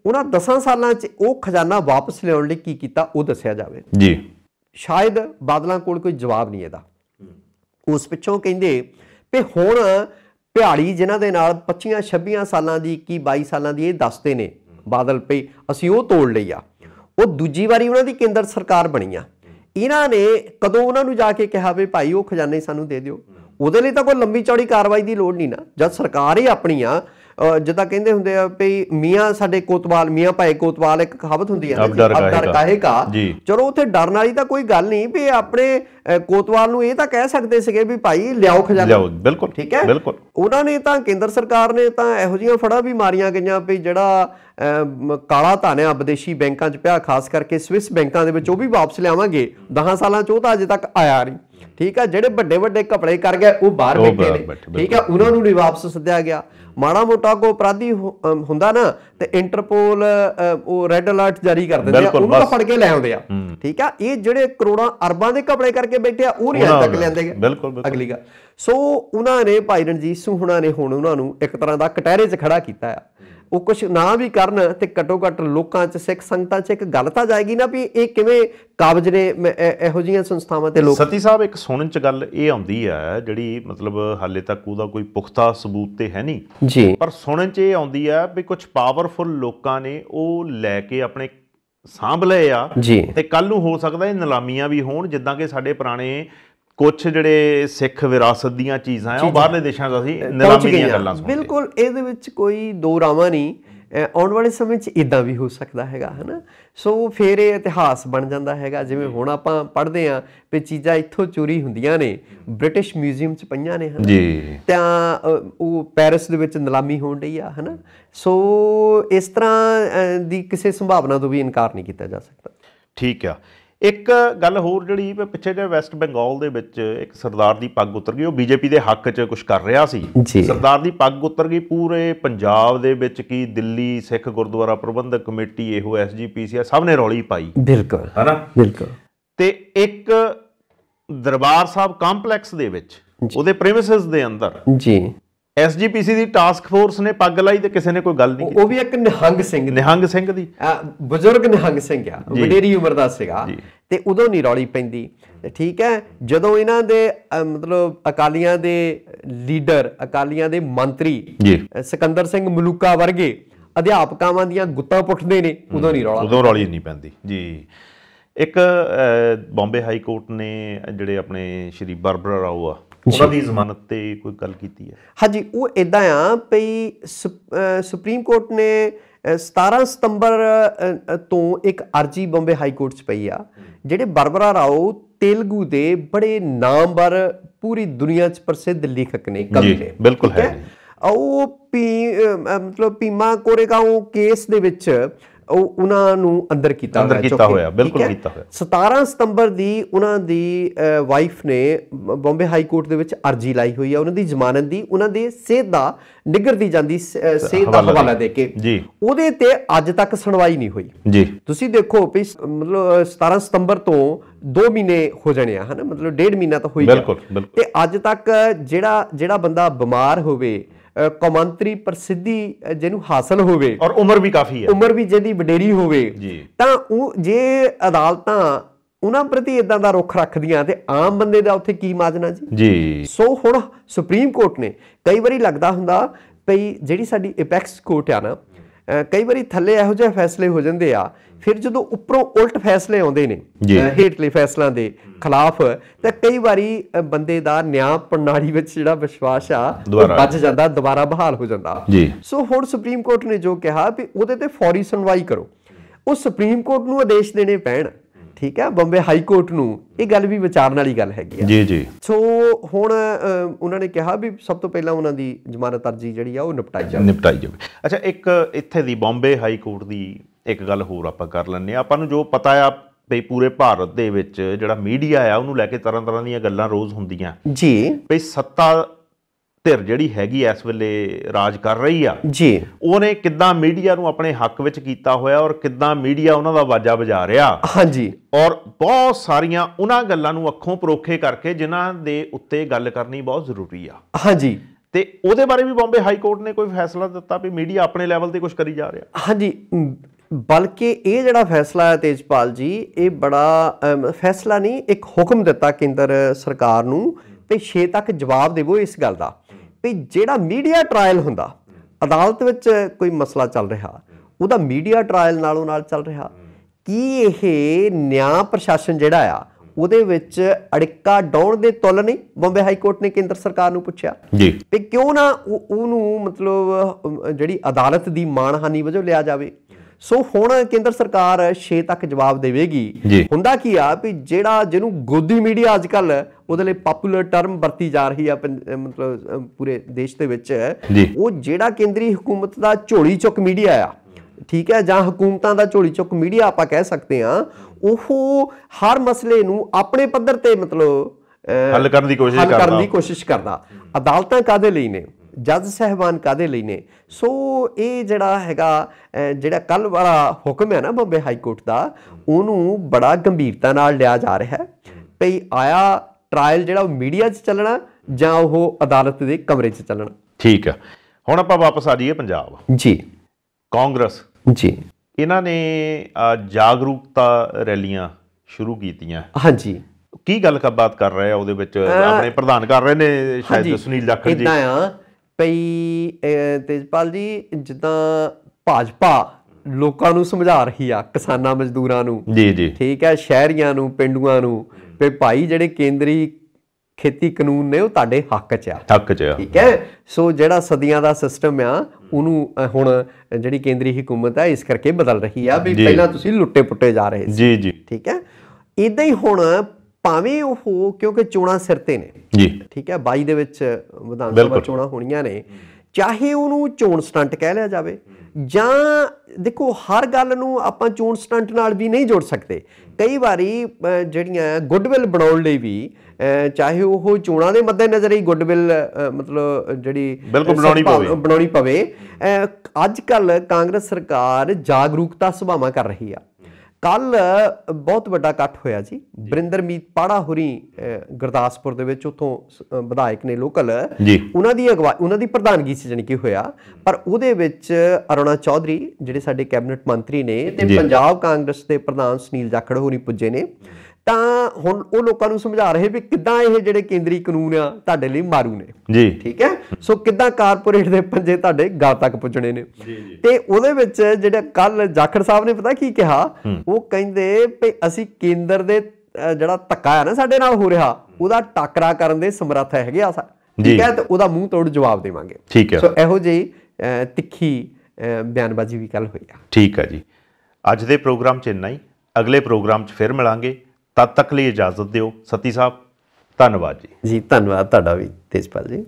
ਉਹਨਾਂ 10 ਸਾਲਾਂ 'ਚ ਉਹ ਖਜ਼ਾਨਾ ਵਾਪਸ ਲੈਣ ਲਈ ਕੀ ਕੀਤਾ ਉਹ ਦੱਸਿਆ ਜਾਵੇ ਜੀ ਸ਼ਾਇਦ ਬਾਦਲਾਂ ਕੋਲ ਕੋਈ ਜਵਾਬ ਨਹੀਂ ਇਹਦਾ ਉਸ ਪਿੱਛੋਂ ਕਹਿੰਦੇ ਕਿ ਹੁਣ ਪਿਹਾੜੀ ਜਿਨ੍ਹਾਂ ਦੇ ਨਾਲ 25 26 ਸਾਲਾਂ ਦੀ ਕੀ 22 ਸਾਲਾਂ ਦੀ ਇਹ ਦੱਸਦੇ ਨੇ ਬਾਦਲ ਪਈ ਅਸੀਂ ਉਹ ਤੋੜ ਲਈ ਆ ਉਹ ਦੂਜੀ ਵਾਰੀ ਉਹਨਾਂ ਦੀ ਕੇਂਦਰ ਸਰਕਾਰ ਬਣੀ ਆ ਇਹਨਾਂ ਨੇ ਕਦੋਂ ਉਹਨਾਂ ਨੂੰ ਜਾ ਕੇ ਕਿਹਾ ਵੀ ਭਾਈ ਉਹ ਖਜ਼ਾਨੇ ਸਾਨੂੰ ਦੇ ਦਿਓ ਉਹਦੇ ਲਈ ਤਾਂ ਕੋਈ ਲੰਬੀ ਚੌੜੀ ਕਾਰਵਾਈ ਦੀ ਲੋੜ ਨਹੀਂ ਨਾ ਜਦ ਸਰਕਾਰ ਹੀ ਆਪਣੀ ਆ ਜਿੱਦਾਂ ਕਹਿੰਦੇ ਹੁੰਦੇ ਆ ਵੀ ਮੀਆਂ ਸਾਡੇ ਕੋਤਵਾਲ ਮੀਆਂ ਭਾਈ ਕੋਤਵਾਲ ਇੱਕ ਕਹਾਵਤ ਹੁੰਦੀ ਹੈ ਕਾਹੇ ਕਾਹੇਗਾ ਚਲੋ ਉੱਥੇ ਡਰਨ ਵਾਲੀ ਤਾਂ ਕੋਈ ਗੱਲ ਨਹੀਂ ਵੀ ਆਪਣੇ ਕੋਤਵਾਲ ਨੂੰ ਇਹ ਤਾਂ ਕਹਿ ਸਕਦੇ ਸੀਗੇ ਵੀ ਭਾਈ ਲਿਆਓ ਖਜ਼ਾਨਾ ਲਿਆਓ ਬਿਲਕੁਲ ਠੀਕ ਹੈ ਬਿਲਕੁਲ ਉਹਨਾਂ ਨੇ ਤਾਂ ਕੇਂਦਰ ਸਰਕਾਰ ਨੇ ਤਾਂ ਇਹੋ ਜਿਹੀਆਂ ਫੜਾ ਵੀ ਮਾਰੀਆਂ ਗਈਆਂ ਵੀ ਜਿਹੜਾ ਕਾਲਾ ਧਨ ਆ ਵਿਦੇਸ਼ੀ ਬੈਂਕਾਂ 'ਚ ਪਿਆ ਖਾਸ ਕਰਕੇ ਸਵਿਸ ਬੈਂਕਾਂ ਦੇ ਵਿੱਚ ਉਹ ਵੀ ਵਾਪਸ ਲਿਆਵਾਂਗੇ 10 ਸਾਲਾਂ 'ਚ ਉਹ ਤਾਂ ਅਜੇ ਤੱਕ ਆਇਆ ਨਹੀਂ ਠੀਕ ਆ ਜਿਹੜੇ ਵੱਡੇ ਵੱਡੇ ਕਪੜੇ ਕਰ ਗਏ ਉਹ ਬਾਹਰ ਬੈਠੇ ਨੇ ਠੀਕ ਆ ਉਹਨਾਂ ਨੂੰ ਵੀ ਵਾਪਸ ਸੱਦਿਆ ਗਿਆ ਮਾੜਾ ਮੋਟਾ ਕੋ ਅਪਰਾਧੀ ਹੁੰਦਾ ਨਾ ਤੇ ਇੰਟਰਪੋਲ ਉਹ ਰੈੱਡ ਅਲਰਟ ਜਾਰੀ ਕਰ ਦਿੰਦੇ ਆ ਉਹਨੂੰ ਤਾਂ ਫੜ ਕੇ ਲੈ ਆਉਂਦੇ ਆ ਠੀਕ ਆ ਇਹ ਜਿਹੜੇ ਕਰੋੜਾਂ ਅਰਬਾਂ ਦੇ ਕਪੜੇ ਕਰਕੇ ਬੈਠੇ ਆ ਉਹ ਨਹੀਂ ਅਜੇ ਤੱਕ ਲੈਂਦੇ ਗਏ ਅਗਲੀ ਗੱਲ ਸੋ ਉਹਨਾਂ ਨੇ ਭਾਈ ਰਣਜੀਤ ਸਿੰਘ ਹੁਣਾਂ ਨੇ ਹੁਣ ਉਹਨਾਂ ਨੂੰ ਇੱਕ ਤਰ੍ਹਾਂ ਦਾ ਕਟਹਿਰੇ 'ਚ ਖੜਾ ਕੀਤਾ ਆ ਉਹ ਕੁਝ ਨਾ ਵੀ ਕਰਨ ਤੇ ਘਟੋ ਘਟ ਲੋਕਾਂ 'ਚ ਸਿੱਖ ਸੰਗਤਾਂ 'ਚ ਇੱਕ ਗੱਲ ਤਾਂ ਜਾਏਗੀ ਨਾ ਵੀ ਇਹ ਕਿਵੇਂ ਕਾਬਜ ਨੇ ਇਹੋ ਜੀਆਂ ਸੰਸਥਾਵਾਂ ਤੇ ਲੋਕ ਸਤੀ ਸਾਹਿਬ ਇੱਕ ਸੁਣਨ 'ਚ ਗੱਲ ਇਹ ਆਉਂਦੀ ਹੈ ਜਿਹੜੀ ਮਤਲਬ ਹਾਲੇ ਤੱਕ ਉਹਦਾ ਕੋਈ ਪੁਖਤਾ ਸਬੂਤ ਤੇ ਹੈ ਨਹੀਂ ਜੀ ਪਰ ਸੁਣਨ 'ਚ ਇਹ ਆਉਂਦੀ ਹੈ ਵੀ ਕੁਝ ਪਾਵਰਫੁਲ ਲੋਕਾਂ ਨੇ ਉਹ ਲੈ ਕੇ ਆਪਣੇ ਸਾਂਭ ਲਏ ਆ ਤੇ ਕੱਲ ਨੂੰ ਹੋ ਸਕਦਾ ਇਹ ਨਿਲਾਮੀਆਂ ਵੀ ਹੋਣ ਜਿੱਦਾਂ ਕਿ ਸਾਡੇ ਪੁਰਾਣੇ ਕੁਝ ਜਿਹੜੇ ਸਿੱਖ ਵਿਰਾਸਤ ਦੀਆਂ ਚੀਜ਼ਾਂ ਆ ਉਹ ਬਾਹਰਲੇ ਦੇਸ਼ਾਂ ਦਾ ਸੀ ਨਿਲਾਮੀ ਦੀਆਂ ਗੱਲਾਂ ਸੁਣ ਬਿਲਕੁਲ ਇਹਦੇ ਵਿੱਚ ਕੋਈ ਦੋ ਰਾਵਾਂ ਨਹੀਂ ਆਉਣ ਵਾਲੇ ਸਮੇਂ 'ਚ ਇਦਾਂ ਵੀ ਹੋ ਸਕਦਾ ਹੈਗਾ ਹਨਾ ਸੋ ਫਿਰ ਇਹ ਇਤਿਹਾਸ ਬਣ ਜਾਂਦਾ ਹੈਗਾ ਜਿਵੇਂ ਹੁਣ ਆਪਾਂ ਪੜ੍ਹਦੇ ਆਂ ਵੀ ਚੀਜ਼ਾਂ ਇੱਥੋਂ ਚੋਰੀ ਹੁੰਦੀਆਂ ਨੇ ਬ੍ਰਿਟਿਸ਼ ਮਿਊਜ਼ੀਅਮ 'ਚ ਪਈਆਂ ਨੇ ਹਨਾ ਜੀ ਤਾਂ ਉਹ ਪੈਰਿਸ ਦੇ ਵਿੱਚ ਨਿਲਾਮੀ ਹੋਣ ਰਹੀ ਆ ਹਨਾ ਸੋ ਇਸ ਤਰ੍ਹਾਂ ਦੀ ਕਿਸੇ ਸੰਭਾਵਨਾ ਤੋਂ ਵੀ ਇਨਕਾਰ ਨਹੀਂ ਕੀਤਾ ਜਾ ਸਕਦਾ ਠੀਕ ਆ ਇੱਕ ਗੱਲ ਹੋਰ ਜਿਹੜੀ ਪਿੱਛੇ ਜੇ ਵੈਸਟ ਬੰਗਾਲ ਦੇ ਵਿੱਚ ਇੱਕ ਸਰਦਾਰ ਦੀ ਪੱਗ ਉਤਰ ਗਈ ਉਹ ਬੀਜੇਪੀ ਦੇ ਹੱਕ 'ਚ ਕੁਝ ਕਰ ਰਿਹਾ ਸੀ ਸਰਦਾਰ ਦੀ ਪੱਗ ਉਤਰ ਗਈ ਪੂਰੇ ਪੰਜਾਬ ਦੇ ਵਿੱਚ ਕੀ ਦਿੱਲੀ ਸਿੱਖ ਗੁਰਦੁਆਰਾ ਪ੍ਰਬੰਧਕ ਕਮੇਟੀ ਇਹੋ ਐਸਜੀਪੀਸੀ ਸਭ ਨੇ ਰੌਲੀ ਪਾਈ ਬਿਲਕੁਲ ਹਨਾ ਬਿਲਕੁਲ ਤੇ ਇੱਕ ਦਰਬਾਰ ਸਾਹਿਬ ਕੰਪਲੈਕਸ ਦੇ ਵਿੱਚ ਉਹਦੇ ਪ੍ਰੀਮਿਸਿਸ ਦੇ ਅੰਦਰ ਜੀ ਐਸਜੀਪੀਸੀ ਦੀ ਟਾਸਕ ਫੋਰਸ ਨੇ ਪੱਗ ਲਾਈ ਤੇ ਕਿਸੇ ਨੇ ਕੋਈ ਗੱਲ ਨਹੀਂ ਕੀਤੀ ਉਹ ਵੀ ਇੱਕ ਨਿਹੰਗ ਸਿੰਘ ਨਿਹੰਗ ਸਿੰਘ ਦੀ ਬਜ਼ੁਰਗ ਨਿਹੰਗ ਸਿੰਘ ਆ ਵਡੇਰੀ ਉਮਰ ਦਾ ਸੀਗਾ ਤੇ ਉਦੋਂ ਨਹੀਂ ਰੌਲੀ ਪੈਂਦੀ ਠੀਕ ਹੈ ਜਦੋਂ ਇਹਨਾਂ ਦੇ ਮਤਲਬ ਅਕਾਲੀਆਂ ਦੇ ਲੀਡਰ ਅਕਾਲੀਆਂ ਦੇ ਮੰਤਰੀ ਸਿਕੰਦਰ ਸਿੰਘ ਮਲੂਕਾ ਵਰਗੇ ਅਧਿਆਪਕਾਂਵਾਂ ਦੀਆਂ ਗੁੱਤਾਂ ਪੁੱਟਦੇ ਨੇ ਉਦੋਂ ਨਹੀਂ ਰੌਲਾ ਉਦੋਂ ਰੌਲੀ ਨਹੀਂ ਪੈਂਦੀ ਜੀ ਇੱਕ ਬੰਬੇ ਹਾਈ ਕੋਰਟ ਨੇ ਜਿਹੜੇ ਆਪਣੇ ਸ਼੍ਰੀ ਬਰਬਰਾ ਰਾਓ ਆ ਉਹਨਾਂ ਦੀ ਜ਼ਮਾਨਤ ਤੇ ਕੋਈ ਗੱਲ ਕੀਤੀ ਹੈ ਹਾਂਜੀ ਉਹ ਇਦਾਂ ਆ ਪਈ ਸੁਪਰੀਮ ਕੋਰਟ ਨੇ 17 ਸਤੰਬਰ ਤੋਂ ਇੱਕ ਅਰਜੀ ਬੰਬੇ ਹਾਈ ਕੋਰਟ 'ਚ ਪਈ ਆ ਜਿਹੜੇ ਬਰਬਰਾ ਰਾਓ ਤੇਲਗੂ ਦੇ ਬੜੇ ਨਾਮਵਰ ਪੂਰੀ ਦੁਨੀਆ 'ਚ ਪ੍ਰਸਿੱਧ ਲੇਖਕ ਨੇ ਕਵੀ ਨੇ ਬਿਲਕੁਲ ਹੈ ਉਹ ਪੀ ਮਤਲਬ ਪੀਮਾ ਕੋਰੇਗਾਉਂ ਕੇਸ ਦੇ ਵਿੱਚ ਉਹ ਉਹਨਾਂ ਨੂੰ ਅੰਦਰ ਕੀਤਾ ਹੋਇਆ ਅੰਦਰ ਕੀਤਾ ਹੋਇਆ ਬਿਲਕੁਲ ਕੀਤਾ ਹੋਇਆ 17 ਸਤੰਬਰ ਦੀ ਉਹਨਾਂ ਦੀ ਵਾਈਫ ਨੇ ਬੰਬੇ ਹਾਈ ਕੋਰਟ ਦੇ ਵਿੱਚ ਅਰਜੀ ਲਾਈ ਹੋਈ ਹੈ ਉਹਨਾਂ ਦੀ ਜ਼ਮਾਨਤ ਦੀ ਉਹਨਾਂ ਦੇ ਸੇਧ ਦਾ ਨਿਗਰ ਦੀ ਜਾਂਦੀ ਸੇਧ ਦਾ ਹਵਾਲਾ ਦੇ ਕੇ ਉਹਦੇ ਤੇ ਅੱਜ ਤੱਕ ਸੁਣਵਾਈ ਨਹੀਂ ਹੋਈ ਜੀ ਤੁਸੀਂ ਦੇਖੋ ਵੀ ਮਤਲਬ 17 ਸਤੰਬਰ ਤੋਂ 2 ਮਹੀਨੇ ਹੋ ਜਾਣੇ ਆ ਹਨਾ ਮਤਲਬ 1.5 ਮਹੀਨਾ ਤਾਂ ਹੋਈ ਗਿਆ ਬਿਲਕੁਲ ਤੇ ਅੱਜ ਤੱਕ ਜਿਹੜਾ ਜਿਹੜਾ ਬੰਦਾ ਬਿਮਾਰ ਹੋਵੇ ਕੌਮਾਂਤਰੀ ਪ੍ਰਸਿੱਧੀ ਜਿਹਨੂੰ ਹਾਸਲ ਹੋਵੇ ਔਰ ਉਮਰ ਵੀ ਕਾਫੀ ਹੈ ਉਮਰ ਵੀ ਜਿਹਦੀ ਵਡੇਰੀ ਹੋਵੇ ਤਾਂ ਉਹ ਜੇ ਅਦਾਲਤਾਂ ਉਹਨਾਂ ਪ੍ਰਤੀ ਇਦਾਂ ਦਾ ਰੁਖ ਰੱਖਦੀਆਂ ਤੇ ਆਮ ਬੰਦੇ ਦਾ ਉੱਥੇ ਕੀ ਮਾਜਨਾ ਜੀ ਜੀ ਸੋ ਹੁਣ ਸੁਪਰੀਮ ਕੋਰਟ ਨੇ ਕਈ ਵਾਰੀ ਲੱਗਦਾ ਹੁੰਦਾ ਪਈ ਜਿਹੜੀ ਸਾਡੀ ਐਪੈਕਸ ਕੋਰਟ ਆ ਨਾ ਕਈ ਵਾਰੀ ਥੱਲੇ ਇਹੋ ਜਿਹੇ ਫੈਸਲੇ ਹੋ ਜਾਂਦੇ ਆ ਫਿਰ ਜਦੋਂ ਉੱਪਰੋਂ ਉਲਟ ਫੈਸਲੇ ਆਉਂਦੇ ਨੇ ਹੇਟਲੇ ਫੈਸਲਾਂ ਦੇ ਖਿਲਾਫ ਤਾਂ ਕਈ ਵਾਰੀ ਬੰਦੇ ਦਾ ਨਿਆਂ ਪ੍ਰਣਾਲੀ ਵਿੱਚ ਜਿਹੜਾ ਵਿਸ਼ਵਾਸ ਆ ਬੱਜ ਜਾਂਦਾ ਦੁਬਾਰਾ ਬਹਾਲ ਹੋ ਜਾਂਦਾ ਸੋ ਹੁਣ ਸੁਪਰੀਮ ਕੋਰਟ ਨੇ ਜੋ ਕਿਹਾ ਵੀ ਉਹਦੇ ਤੇ ਫੌਰੀ ਸੁਣਵਾਈ ਕਰੋ ਉਹ ਸੁਪਰੀਮ ਕੋਰਟ ਨੂੰ ਆਦੇਸ਼ ਦੇਣੇ ਪੈਣ ਠੀਕ ਹੈ ਬੰਬੇ ਹਾਈ ਕੋਰਟ ਨੂੰ ਇਹ ਗੱਲ ਵੀ ਵਿਚਾਰਨ ਵਾਲੀ ਗੱਲ ਹੈਗੀ ਆ ਜੀ ਜੀ ਸੋ ਹੁਣ ਉਹਨਾਂ ਨੇ ਕਿਹਾ ਵੀ ਸਭ ਤੋਂ ਪਹਿਲਾਂ ਉਹਨਾਂ ਦੀ ਜ਼ਮਾਨਤ ਅਰਜੀ ਜਿਹੜੀ ਆ ਉਹ ਨਿਪਟਾਈ ਜਾਵੇ ਨਿਪਟਾਈ ਜਾਵੇ ਅੱਛਾ ਇੱਕ ਇੱਥੇ ਦੀ ਬੰਬੇ ਹਾਈ ਕੋਰਟ ਦੀ ਇੱਕ ਗੱਲ ਹੋਰ ਆਪਾਂ ਕਰ ਲੈਂਦੇ ਆ ਆਪਾਂ ਨੂੰ ਜੋ ਪਤਾ ਆ ਵੀ ਪੂਰੇ ਭਾਰਤ ਦੇ ਵਿੱਚ ਜਿਹੜਾ ਮੀਡੀਆ ਆ ਉਹਨੂੰ ਲੈ ਕੇ ਤਰ੍ਹਾਂ ਤਰ੍ਹਾਂ ਦੀਆਂ ਗੱਲਾਂ ਰੋਜ਼ ਹੁੰਦੀਆਂ ਜੀ ਵੀ ਸੱਤਾ ਧਿਰ ਜਿਹੜੀ ਹੈਗੀ ਇਸ ਵੇਲੇ ਰਾਜ ਕਰ ਰਹੀ ਆ ਜੀ ਉਹਨੇ ਕਿੱਦਾਂ ਮੀਡੀਆ ਨੂੰ ਆਪਣੇ ਹੱਕ ਵਿੱਚ ਕੀਤਾ ਹੋਇਆ ਔਰ ਕਿੱਦਾਂ ਮੀਡੀਆ ਉਹਨਾਂ ਦਾ ਵਾਜਾ ਵਜਾ ਰਿਹਾ ਹਾਂਜੀ ਔਰ ਬਹੁਤ ਸਾਰੀਆਂ ਉਹਨਾਂ ਗੱਲਾਂ ਨੂੰ ਅੱਖੋਂ ਪਰੋਖੇ ਕਰਕੇ ਜਿਨ੍ਹਾਂ ਦੇ ਉੱਤੇ ਗੱਲ ਕਰਨੀ ਬਹੁਤ ਜ਼ਰੂਰੀ ਆ ਹਾਂਜੀ ਤੇ ਉਹਦੇ ਬਾਰੇ ਵੀ ਬੰਬੇ ਹਾਈ ਕੋਰਟ ਨੇ ਕੋਈ ਫੈਸਲਾ ਦਿੱਤਾ ਵੀ ਮੀਡੀਆ ਆਪਣੇ ਲੈਵਲ ਤੇ ਕੁਝ ਕਰੀ ਜਾ ਰਿਹਾ ਹਾਂਜੀ ਬਲਕਿ ਇਹ ਜਿਹੜਾ ਫੈਸਲਾ ਹੈ ਤੇਜਪਾਲ ਜੀ ਇਹ ਬੜਾ ਫੈਸਲਾ ਨਹੀਂ ਇੱਕ ਹੁਕਮ ਦਿੱਤਾ ਕੇਂਦਰ ਸਰਕਾਰ ਨੂੰ ਤੇ 6 ਤੱਕ ਜਵਾਬ ਦੇਵੋ ਇਸ ਗੱਲ ਦਾ ਵੀ ਜਿਹੜਾ ਮੀਡੀਆ ਟ੍ਰਾਇਲ ਹੁੰਦਾ ਅਦਾਲਤ ਵਿੱਚ ਕੋਈ ਮਸਲਾ ਚੱਲ ਰਿਹਾ ਉਹਦਾ ਮੀਡੀਆ ਟ੍ਰਾਇਲ ਨਾਲੋਂ ਨਾਲ ਚੱਲ ਰਿਹਾ ਕੀ ਇਹ ਨਿਆਂ ਪ੍ਰਸ਼ਾਸਨ ਜਿਹੜਾ ਆ ਉਹਦੇ ਵਿੱਚ ਅੜਿੱਕਾ ਡਾਉਣ ਦੇ ਤੁਲ ਨਹੀਂ ਬੰਬੇ ਹਾਈ ਕੋਰਟ ਨੇ ਕੇਂਦਰ ਸਰਕਾਰ ਨੂੰ ਪੁੱਛਿਆ ਜੀ ਵੀ ਕਿਉਂ ਨਾ ਉਹਨੂੰ ਮਤਲਬ ਜਿਹੜੀ ਅਦਾਲਤ ਦੀ ਮਾਨਹਾਨੀ ਵਜੋਂ ਲਿਆ ਜਾਵੇ ਸੋ ਹੁਣ ਕੇਂਦਰ ਸਰਕਾਰ 6 ਤੱਕ ਜਵਾਬ ਦੇਵੇਗੀ ਹੁੰਦਾ ਕੀ ਆ ਵੀ ਜਿਹੜਾ ਜਿਹਨੂੰ ਗੋਦੀ ਮੀਡੀਆ ਅੱਜ ਕੱਲ ਉਹਦੇ ਲਈ ਪਪੂਲਰ ਟਰਮ ਵਰਤੀ ਜਾ ਰਹੀ ਆ ਮਤਲਬ ਪੂਰੇ ਦੇਸ਼ ਦੇ ਵਿੱਚ ਉਹ ਜਿਹੜਾ ਕੇਂਦਰੀ ਹਕੂਮਤ ਦਾ ਝੋਲੀ ਚੁੱਕ ਮੀਡੀਆ ਆ ਠੀਕ ਹੈ ਜਾਂ ਹਕੂਮਤਾਂ ਦਾ ਝੋਲੀ ਚੁੱਕ ਮੀਡੀਆ ਆਪਾਂ ਕਹਿ ਸਕਦੇ ਆ ਉਹ ਹਰ ਮਸਲੇ ਨੂੰ ਆਪਣੇ ਪੱਧਰ ਤੇ ਮਤਲਬ ਹੱਲ ਕਰਨ ਦੀ ਕੋਸ਼ਿਸ਼ ਕਰਦਾ ਹੱਲ ਕਰਨ ਦੀ ਕੋਸ਼ਿਸ਼ ਕਰਦਾ ਅਦਾਲਤਾਂ ਕਾਦੇ ਲਈ ਨੇ ਜੱਜ ਸਹਿਬਾਨ ਕਾਦੇ ਲਈ ਨੇ ਸੋ ਇਹ ਜਿਹੜਾ ਹੈਗਾ ਜਿਹੜਾ ਕੱਲ ਵਾਲਾ ਹੁਕਮ ਹੈ ਨਾ ਬੰਬੇ ਹਾਈ ਕੋਰਟ ਦਾ ਉਹਨੂੰ ਬੜਾ ਗੰਭੀਰਤਾ ਨਾਲ ਲਿਆ ਜਾ ਰਿਹਾ ਹੈ ਭਈ ਆਇਆ ਟ੍ਰਾਇਲ ਜਿਹੜਾ ਮੀਡੀਆ 'ਚ ਚੱਲਣਾ ਜਾਂ ਉਹ ਅਦਾਲਤ ਦੇ ਕਮਰੇ 'ਚ ਚੱਲਣਾ ਠੀਕ ਆ ਹੁਣ ਆਪਾਂ ਵਾਪਸ ਆ ਜਾਈਏ ਪੰਜਾਬ ਜੀ ਕਾਂਗਰਸ ਜੀ ਇਹਨਾਂ ਨੇ ਜਾਗਰੂਕਤਾ ਰੈਲੀਆਂ ਸ਼ੁਰੂ ਕੀਤੀਆਂ ਹਾਂਜੀ ਕੀ ਗੱਲ ਕਰ ਬਾਤ ਕਰ ਰਹੇ ਆ ਉਹਦੇ ਵਿੱਚ ਆਪਣੇ ਪ੍ਰਧਾਨ ਕਰ ਰਹੇ ਨੇ ਸ਼ਾਇਦ ਸੁਨੀਲ ਲੱਖੜ ਜੀ ਇਦਾਂ ਆ ਪਈ ਤੇਜਪਾਲ ਜੀ ਜਿੱਦਾਂ ਭਾਜਪਾ ਲੋਕਾਂ ਨੂੰ ਸਮਝਾ ਰਹੀ ਆ ਕਿਸਾਨਾਂ ਮਜ਼ਦੂਰਾਂ ਨੂੰ ਜੀ ਜੀ ਠੀਕ ਹੈ ਸ਼ਹਿਰੀਆਂ ਨੂੰ ਪਿੰਡੂਆਂ ਨੂੰ ਤੇ ਭਾਈ ਜਿਹੜੇ ਕੇਂਦਰੀ ਖੇਤੀ ਕਾਨੂੰਨ ਨੇ ਉਹ ਤੁਹਾਡੇ ਹੱਕ 'ਚ ਆ ਹੱਕ 'ਚ ਆ ਠੀਕ ਹੈ ਸੋ ਜਿਹੜਾ ਸਦੀਆਂ ਦਾ ਸਿਸਟਮ ਆ ਉਹਨੂੰ ਹੁਣ ਜਿਹੜੀ ਕੇਂਦਰੀ ਹਕੂਮਤ ਆ ਇਸ ਕਰਕੇ ਬਦਲ ਰਹੀ ਆ ਵੀ ਪਹਿਲਾਂ ਤੁਸੀਂ ਲੁੱਟੇ ਪੁੱਟੇ ਜਾ ਰਹੇ ਸੀ ਜੀ ਜੀ ਠੀਕ ਹੈ ਇਦਾਂ ਹੀ ਹੁਣ ਭਾਵੇਂ ਉਹ ਕਿਉਂਕਿ ਚੋਣਾਂ ਸਿਰ ਤੇ ਨੇ ਜੀ ਠੀਕ ਹੈ 22 ਦੇ ਵਿੱਚ ਵਿਧਾਨ ਸਭਾ ਚੋਣਾਂ ਹੋਣੀਆਂ ਨੇ ਚਾਹੇ ਉਹਨੂੰ ਚੋਣ ਸਟੰਟ ਕਹਿ ਲਿਆ ਜਾਵੇ ਜਾਂ ਦੇਖੋ ਹਰ ਗੱਲ ਨੂੰ ਆਪਾਂ ਚੋਣ ਸਟੰਟ ਨਾਲ ਵੀ ਨਹੀਂ ਜੋੜ ਸਕਦੇ ਕਈ ਵਾਰੀ ਜਿਹੜੀਆਂ ਗੁੱਡਵਿਲ ਬਣਾਉਣ ਲਈ ਵੀ ਚਾਹੇ ਉਹ ਚੋਣਾਂ ਦੇ ਮੱਦੇ ਨਜ਼ਰ ਹੀ ਗੁੱਡਵਿਲ ਮਤਲਬ ਜਿਹੜੀ ਬਿਲਕੁਲ ਬਣਾਉਣੀ ਪਵੇ ਅੱਜ ਕੱਲ ਕਾਂਗਰਸ ਸਰਕਾਰ ਜਾਗਰੂਕਤਾ ਸਭਾਵਾਂ ਕਰ ਰਹੀ ਆ ਕੱਲ ਬਹੁਤ ਵੱਡਾ ਇਕੱਠ ਹੋਇਆ ਜੀ ਬਰਿੰਦਰ ਮੀਤ ਪਾੜਾ ਹੁਰੀ ਗੁਰਦਾਸਪੁਰ ਦੇ ਵਿੱਚ ਉਥੋਂ ਵਿਧਾਇਕ ਨੇ ਲੋਕਲ ਉਹਨਾਂ ਦੀ ਅਗਵਾ ਉਹਨਾਂ ਦੀ ਪ੍ਰਧਾਨਗੀ 'ਚ ਜਾਨੀ ਕਿ ਹੋਇਆ ਪਰ ਉਹਦੇ ਵਿੱਚ ਅਰੁਣਾ ਚੌਧਰੀ ਜਿਹੜੇ ਸਾਡੇ ਕੈਬਨਿਟ ਮੰਤਰੀ ਨੇ ਤੇ ਪੰਜਾਬ ਕਾਂਗਰਸ ਦੇ ਪ੍ਰਧਾਨ ਸੁਨੀਲ ਜਾਖੜ ਹੋਰੀ ਪੁੱਜੇ ਨੇ ਤਾਂ ਹੁਣ ਉਹ ਲੋਕਾਂ ਨੂੰ ਸਮਝਾ ਰਹੇ ਵੀ ਕਿੱਦਾਂ ਇਹ ਜਿਹੜੇ ਕੇਂਦਰੀ ਕਾਨੂੰਨ ਆ ਤੁਹਾਡੇ ਲਈ ਮਾਰੂ ਨੇ ਜੀ ਠੀਕ ਹੈ ਸੋ ਕਿੱਦਾਂ ਕਾਰਪੋਰੇਟ ਦੇ ਪੰਜੇ ਤੁਹਾਡੇ ਗਾਂ ਤੱਕ ਪੁੱਜਣੇ ਨੇ ਤੇ ਉਹਦੇ ਵਿੱਚ ਜਿਹੜਾ ਕੱਲ ਜਾਖੜ ਸਾਹਿਬ ਨੇ ਪਤਾ ਕੀ ਕਿਹਾ ਉਹ ਕਹਿੰਦੇ ਵੀ ਅਸੀਂ ਕੇਂਦਰ ਦੇ ਜਿਹੜਾ ਧੱਕਾ ਹੈ ਨਾ ਸਾਡੇ ਨਾਲ ਹੋ ਰਿਹਾ ਉਹਦਾ ਟਕਰਾ ਕਰਨ ਦੇ ਸਮਰੱਥ ਹੈਗੇ ਆ ਠੀਕ ਹੈ ਤੇ ਉਹਦਾ ਮੂੰਹ ਤੋੜ ਜਵਾਬ ਦੇਵਾਂਗੇ ਠੀਕ ਹੈ ਸੋ ਇਹੋ ਜਿਹੀ ਤਿੱਖੀ ਬਿਆਨਬਾਜ਼ੀ ਵੀ ਕੱਲ ਹੋਈ ਆ ਠੀਕ ਆ ਜੀ ਅੱਜ ਦੇ ਪ੍ਰੋਗਰਾਮ 'ਚ ਇੰਨਾ ਹੀ ਅਗਲੇ ਪ੍ਰੋਗਰਾਮ 'ਚ ਫਿਰ ਮਿਲਾਂਗੇ ਤਦ ਤੱਕ ਲਈ ਇਜਾਜ਼ਤ ਦਿਓ ਸਤੀ ਸਾਹਿਬ ਧੰਨਵਾਦ ਜੀ ਜੀ ਧੰਨਵਾਦ ਤੁਹਾਡਾ ਵੀ ਤੇਜਪਾਲ ਜੀ